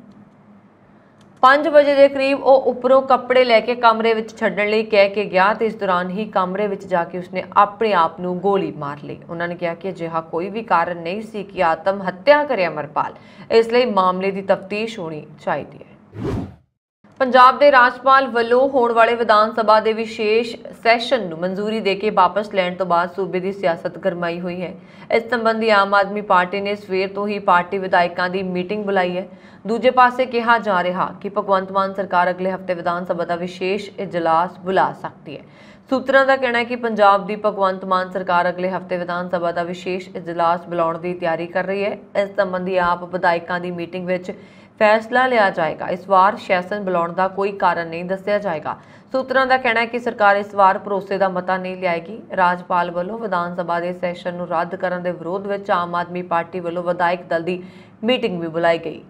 5 ਵਜੇ ਦੇ ਕਰੀਬ ਉਹ ਉੱਪਰੋਂ ਕੱਪੜੇ ਲੈ ਕੇ ਕਮਰੇ ਵਿੱਚ ਛੱਡਣ ਲਈ ਕਹਿ ਕੇ ਗਿਆ ਤੇ ਇਸ ਦੌਰਾਨ ਹੀ ਕਮਰੇ ਵਿੱਚ ਜਾ ਕੇ ਉਸਨੇ ਆਪਣੇ ਆਪ ਨੂੰ ਗੋਲੀ ਮਾਰ ਲਈ ਉਹਨਾਂ ਨੇ ਕਿਹਾ ਕਿ ਅਜਿਹਾ ਕੋਈ ਵੀ ਕਾਰਨ ਨਹੀਂ ਸੀ ਕਿ ਆਤਮ ਹੱਤਿਆ ਕਰੇ ਅਮਰਪਾਲ ਇਸ ਲਈ ਮਾਮਲੇ ਦੀ ਤਫਤੀਸ਼ ਹੋਣੀ ਚਾਹੀਦੀ ਹੈ ਪੰਜਾਬ ਦੇ ਰਾਜਪਾਲ ਵੱਲੋਂ ਹੋਣ ਵਾਲੇ ਵਿਧਾਨ ਸਭਾ ਦੇ ਵਿਸ਼ੇਸ਼ ਸੈਸ਼ਨ ਨੂੰ ਮਨਜ਼ੂਰੀ ਦੇ ਕੇ ਵਾਪਸ ਲੈਣ ਤੋਂ ਬਾਅਦ ਸੂਬੇ ਦੀ ਸਿਆਸਤ ਗਰਮਾਈ ਹੋਈ ਹੈ ਇਸ ਸੰਬੰਧੀ ਆਮ ਆਦਮੀ ਪਾਰਟੀ ਨੇ ਸਵੇਰ ਤੋਂ ਹੀ ਪਾਰਟੀ ਵਿਧਾਇਕਾਂ ਦੀ ਮੀਟਿੰਗ ਬੁਲਾਈ ਹੈ ਦੂਜੇ ਪਾਸੇ ਕਿਹਾ ਜਾ ਰਿਹਾ ਕਿ ਭਗਵੰਤ ਮਾਨ ਸਰਕਾਰ ਅਗਲੇ ਹਫਤੇ ਵਿਧਾਨ ਸਭਾ ਦਾ ਵਿਸ਼ੇਸ਼ ਇਜਲਾਸ ਬੁਲਾ ਸਕਦੀ ਹੈ ਸੂਤਰਾਂ ਦਾ ਕਹਿਣਾ ਹੈ ਕਿ ਪੰਜਾਬ ਦੀ ਭਗਵੰਤ ਮਾਨ ਸਰਕਾਰ ਅਗਲੇ ਹਫਤੇ ਵਿਧਾਨ ਸਭਾ ਦਾ ਵਿਸ਼ੇਸ਼ ਇਜਲਾਸ ਬੁਲਾਉਣ ਦੀ ਤਿਆਰੀ ਕਰ ਰਹੀ ਹੈ ਇਸ ਸੰਬੰਧੀ ਆਪ ਵਿਧਾਇਕਾਂ ਦੀ ਮੀਟਿੰਗ ਵਿੱਚ ਫੈਸਲਾ ਲਿਆ ਜਾਏਗਾ ਇਸ ਵਾਰ ਸ਼ੈਸਨ ਬੁਲਾਉਣ ਦਾ ਕੋਈ ਕਾਰਨ ਨਹੀਂ ਦੱਸਿਆ ਜਾਏਗਾ ਸੂਤਰਾਂ ਦਾ ਕਹਿਣਾ ਹੈ ਕਿ ਸਰਕਾਰ ਇਸ ਵਾਰ ਭਰੋਸੇ ਦਾ ਮਤਾ ਨਹੀਂ ਲਿਆਏਗੀ ਰਾਜਪਾਲ ਵੱਲੋਂ ਵਿਧਾਨ ਸਭਾ ਦੇ ਸੈਸ਼ਨ ਨੂੰ ਰੱਦ ਕਰਨ ਦੇ ਵਿਰੋਧ ਵਿੱਚ ਆਮ ਆਦਮੀ ਪਾਰਟੀ ਵੱਲੋਂ ਵਿਧਾਇਕ ਦਲ ਦੀ ਮੀਟਿੰਗ ਵੀ ਬੁਲਾਈ ਗਈ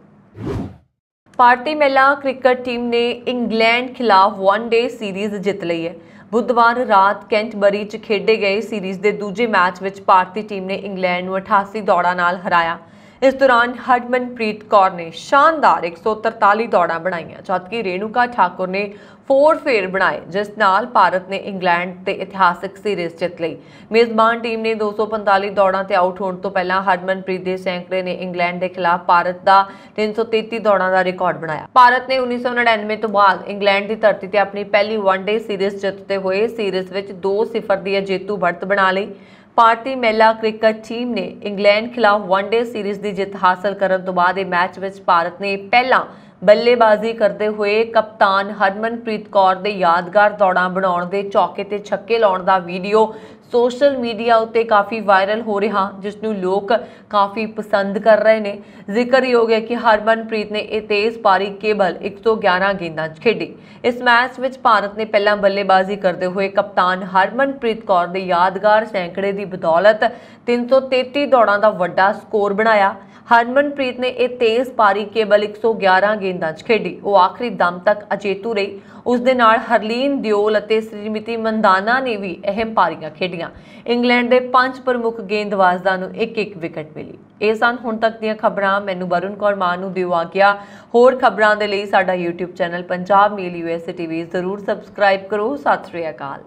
ਪਾਰਟੀ ਮਹਿਲਾ ਕ੍ਰਿਕਟ ਟੀਮ ਨੇ ਇੰਗਲੈਂਡ ਖਿਲਾਫ ਵਨ ਡੇ ਸੀਰੀਜ਼ ਜਿੱਤ ਲਈ ਹੈ ਬੁੱਧਵਾਰ ਰਾਤ ਕੈਂਟਬਰੀ 'ਚ ਖੇਡੇ ਗਏ ਸੀਰੀਜ਼ ਦੇ ਦੂਜੇ ਮੈਚ ਵਿੱਚ ਭਾਰਤੀ ਟੀਮ ਨੇ ਇੰਗਲੈਂਡ ਨੂੰ 88 ਦੌੜਾਂ ਨਾਲ ਹਰਾਇਆ ਇਸ ਦੌਰਾਨ ਹਰਮਨਪ੍ਰੀਤ ਕੌਰ ਨੇ ਸ਼ਾਨਦਾਰ 143 ਦੌੜਾਂ ਬਣਾਈਆਂ ਜਦਕਿ ਰੇਣੂਕਾ ਠਾਕੁਰ ਨੇ ਫੋਰ ਫੇਰ ਬਣਾਏ ਜਿਸ ਨਾਲ ਭਾਰਤ ਨੇ ਇੰਗਲੈਂਡ ਤੇ ਇਤਿਹਾਸਕ ਸੀਰੀਜ਼ ਜਿੱਤ ਲਈ ਮੇਜ਼ਬਾਨ ਟੀਮ ਨੇ 245 ਦੌੜਾਂ ਤੇ ਆਊਟ ਹੋਣ ਤੋਂ ਪਹਿਲਾਂ ਹਰਮਨਪ੍ਰੀਤ ਦੇ ਸੈਂਕੜੇ ਨੇ ਇੰਗਲੈਂਡ ਦੇ ਖਿਲਾਫ ਭਾਰਤ ਦਾ 333 ਦੌੜਾਂ ਦਾ ਰਿਕਾਰਡ ਬਣਾਇਆ ਭਾਰਤ ਨੇ 1999 ਤੋਂ ਬਾਅਦ ਇੰਗਲੈਂਡ ਦੀ ਧਰਤੀ ਤੇ ਆਪਣੀ ਪਹਿਲੀ ਵਨਡੇ ਸੀਰੀਜ਼ ਜਿੱਤਦੇ ਹੋਏ ਸੀਰੀਜ਼ ਵਿੱਚ 2-0 ਦੀ ਜੇਤੂ ਬੜਤ ਬਣਾ ਲਈ ਭਾਰਤੀ ਮਹਿਲਾ ਕ੍ਰਿਕਟ ਟੀਮ ਨੇ ਇੰਗਲੈਂਡ ਖਿਲਾਫ ਵਨਡੇ ਸੀਰੀਜ਼ ਦੀ ਜਿੱਤ ਹਾਸਲ ਕਰਨ ਤੋਂ ਬਾਅਦ ਇਹ ਮੈਚ ਵਿੱਚ ਭਾਰਤ ਨੇ ਪਹਿਲਾਂ ਬੱਲੇਬਾਜ਼ੀ ਕਰਦੇ ਹੋਏ ਕਪਤਾਨ ਹਰਮਨਪ੍ਰੀਤ ਕੌਰ ਦੇ ਯਾਦਗਾਰ ਦੌੜਾਂ ਬਣਾਉਣ ਦੇ ਚੌਕੇ ਤੇ ਛੱਕੇ ਲਾਉਣ ਦਾ ਵੀਡੀਓ ਸੋਸ਼ਲ ਮੀਡੀਆ ਉੱਤੇ ਕਾਫੀ ਵਾਇਰਲ ਹੋ ਰਿਹਾ ਜਿਸ ਨੂੰ ਲੋਕ ਕਾਫੀ ਪਸੰਦ ਕਰ ਰਹੇ ਨੇ ਜ਼ਿਕਰਯੋਗ ਹੈ ਕਿ ਹਰਮਨਪ੍ਰੀਤ ਨੇ ਇਹ ਤੇਜ਼ ਪਾਰੀ ਕੇਵਲ 111 ਗੇਂਦਾਂ 'ਚ ਖੇਡੀ ਇਸ ਮੈਚ ਵਿੱਚ ਭਾਰਤ ਨੇ ਪਹਿਲਾਂ ਬੱਲੇਬਾਜ਼ੀ ਕਰਦੇ ਹੋਏ ਕਪਤਾਨ ਹਰਮਨਪ੍ਰੀਤ ਕੌਰ ਦੇ ਯਾਦਗਾਰ ਸੈਂਕੜੇ ਦੀ ਬਦੌਲਤ 333 ਦੌੜਾਂ ਦਾ ਵੱਡਾ ਸਕੋਰ ਬਣਾਇਆ ਹਰਮਨਪ੍ਰੀਤ ਨੇ ਇਹ ਤੇਜ਼ ਪਾਰੀ ਕੇਵਲ 111 ਗੇਂਦਾਂ 'ਚ ਖੇਡੀ ਉਹ ਆਖਰੀ ਦਮ ਤੱਕ ਅਜੇਤੂ ਰਹੀ ਉਸ ਦੇ ਨਾਲ ਹਰਲੀਨ ਦਿਓਲ ਅਤੇ ਸ੍ਰੀਮਤੀ ਮੰਦਾਨਾ ਨੇ ਵੀ ਅਹਿਮ ਪਾਰੀਆਂ ਖੇਡੀਆਂ ਇੰਗਲੈਂਡ ਦੇ ਪੰਜ ਪ੍ਰਮੁੱਖ ਗੇਂਦਬਾਜ਼ਾਂ ਨੂੰ ਇੱਕ-ਇੱਕ ਵਿਕਟ ਮਿਲੀ ਇਹ ਸਨ ਹੁਣ ਤੱਕ ਦੀਆਂ ਖਬਰਾਂ ਮੈਨੂੰ ਵਰੁਣ ਕੌਰ ਮਾਨ ਨੂੰ ਦਿਓ ਆ ਗਿਆ ਹੋਰ ਖਬਰਾਂ ਦੇ ਲਈ ਸਾਡਾ YouTube channel Punjab mail USA TV ਜ਼ਰੂਰ ਸਬਸਕ੍ਰਾਈਬ ਕਰੋ ਸਤਿ ਸ੍ਰੀ ਅਕਾਲ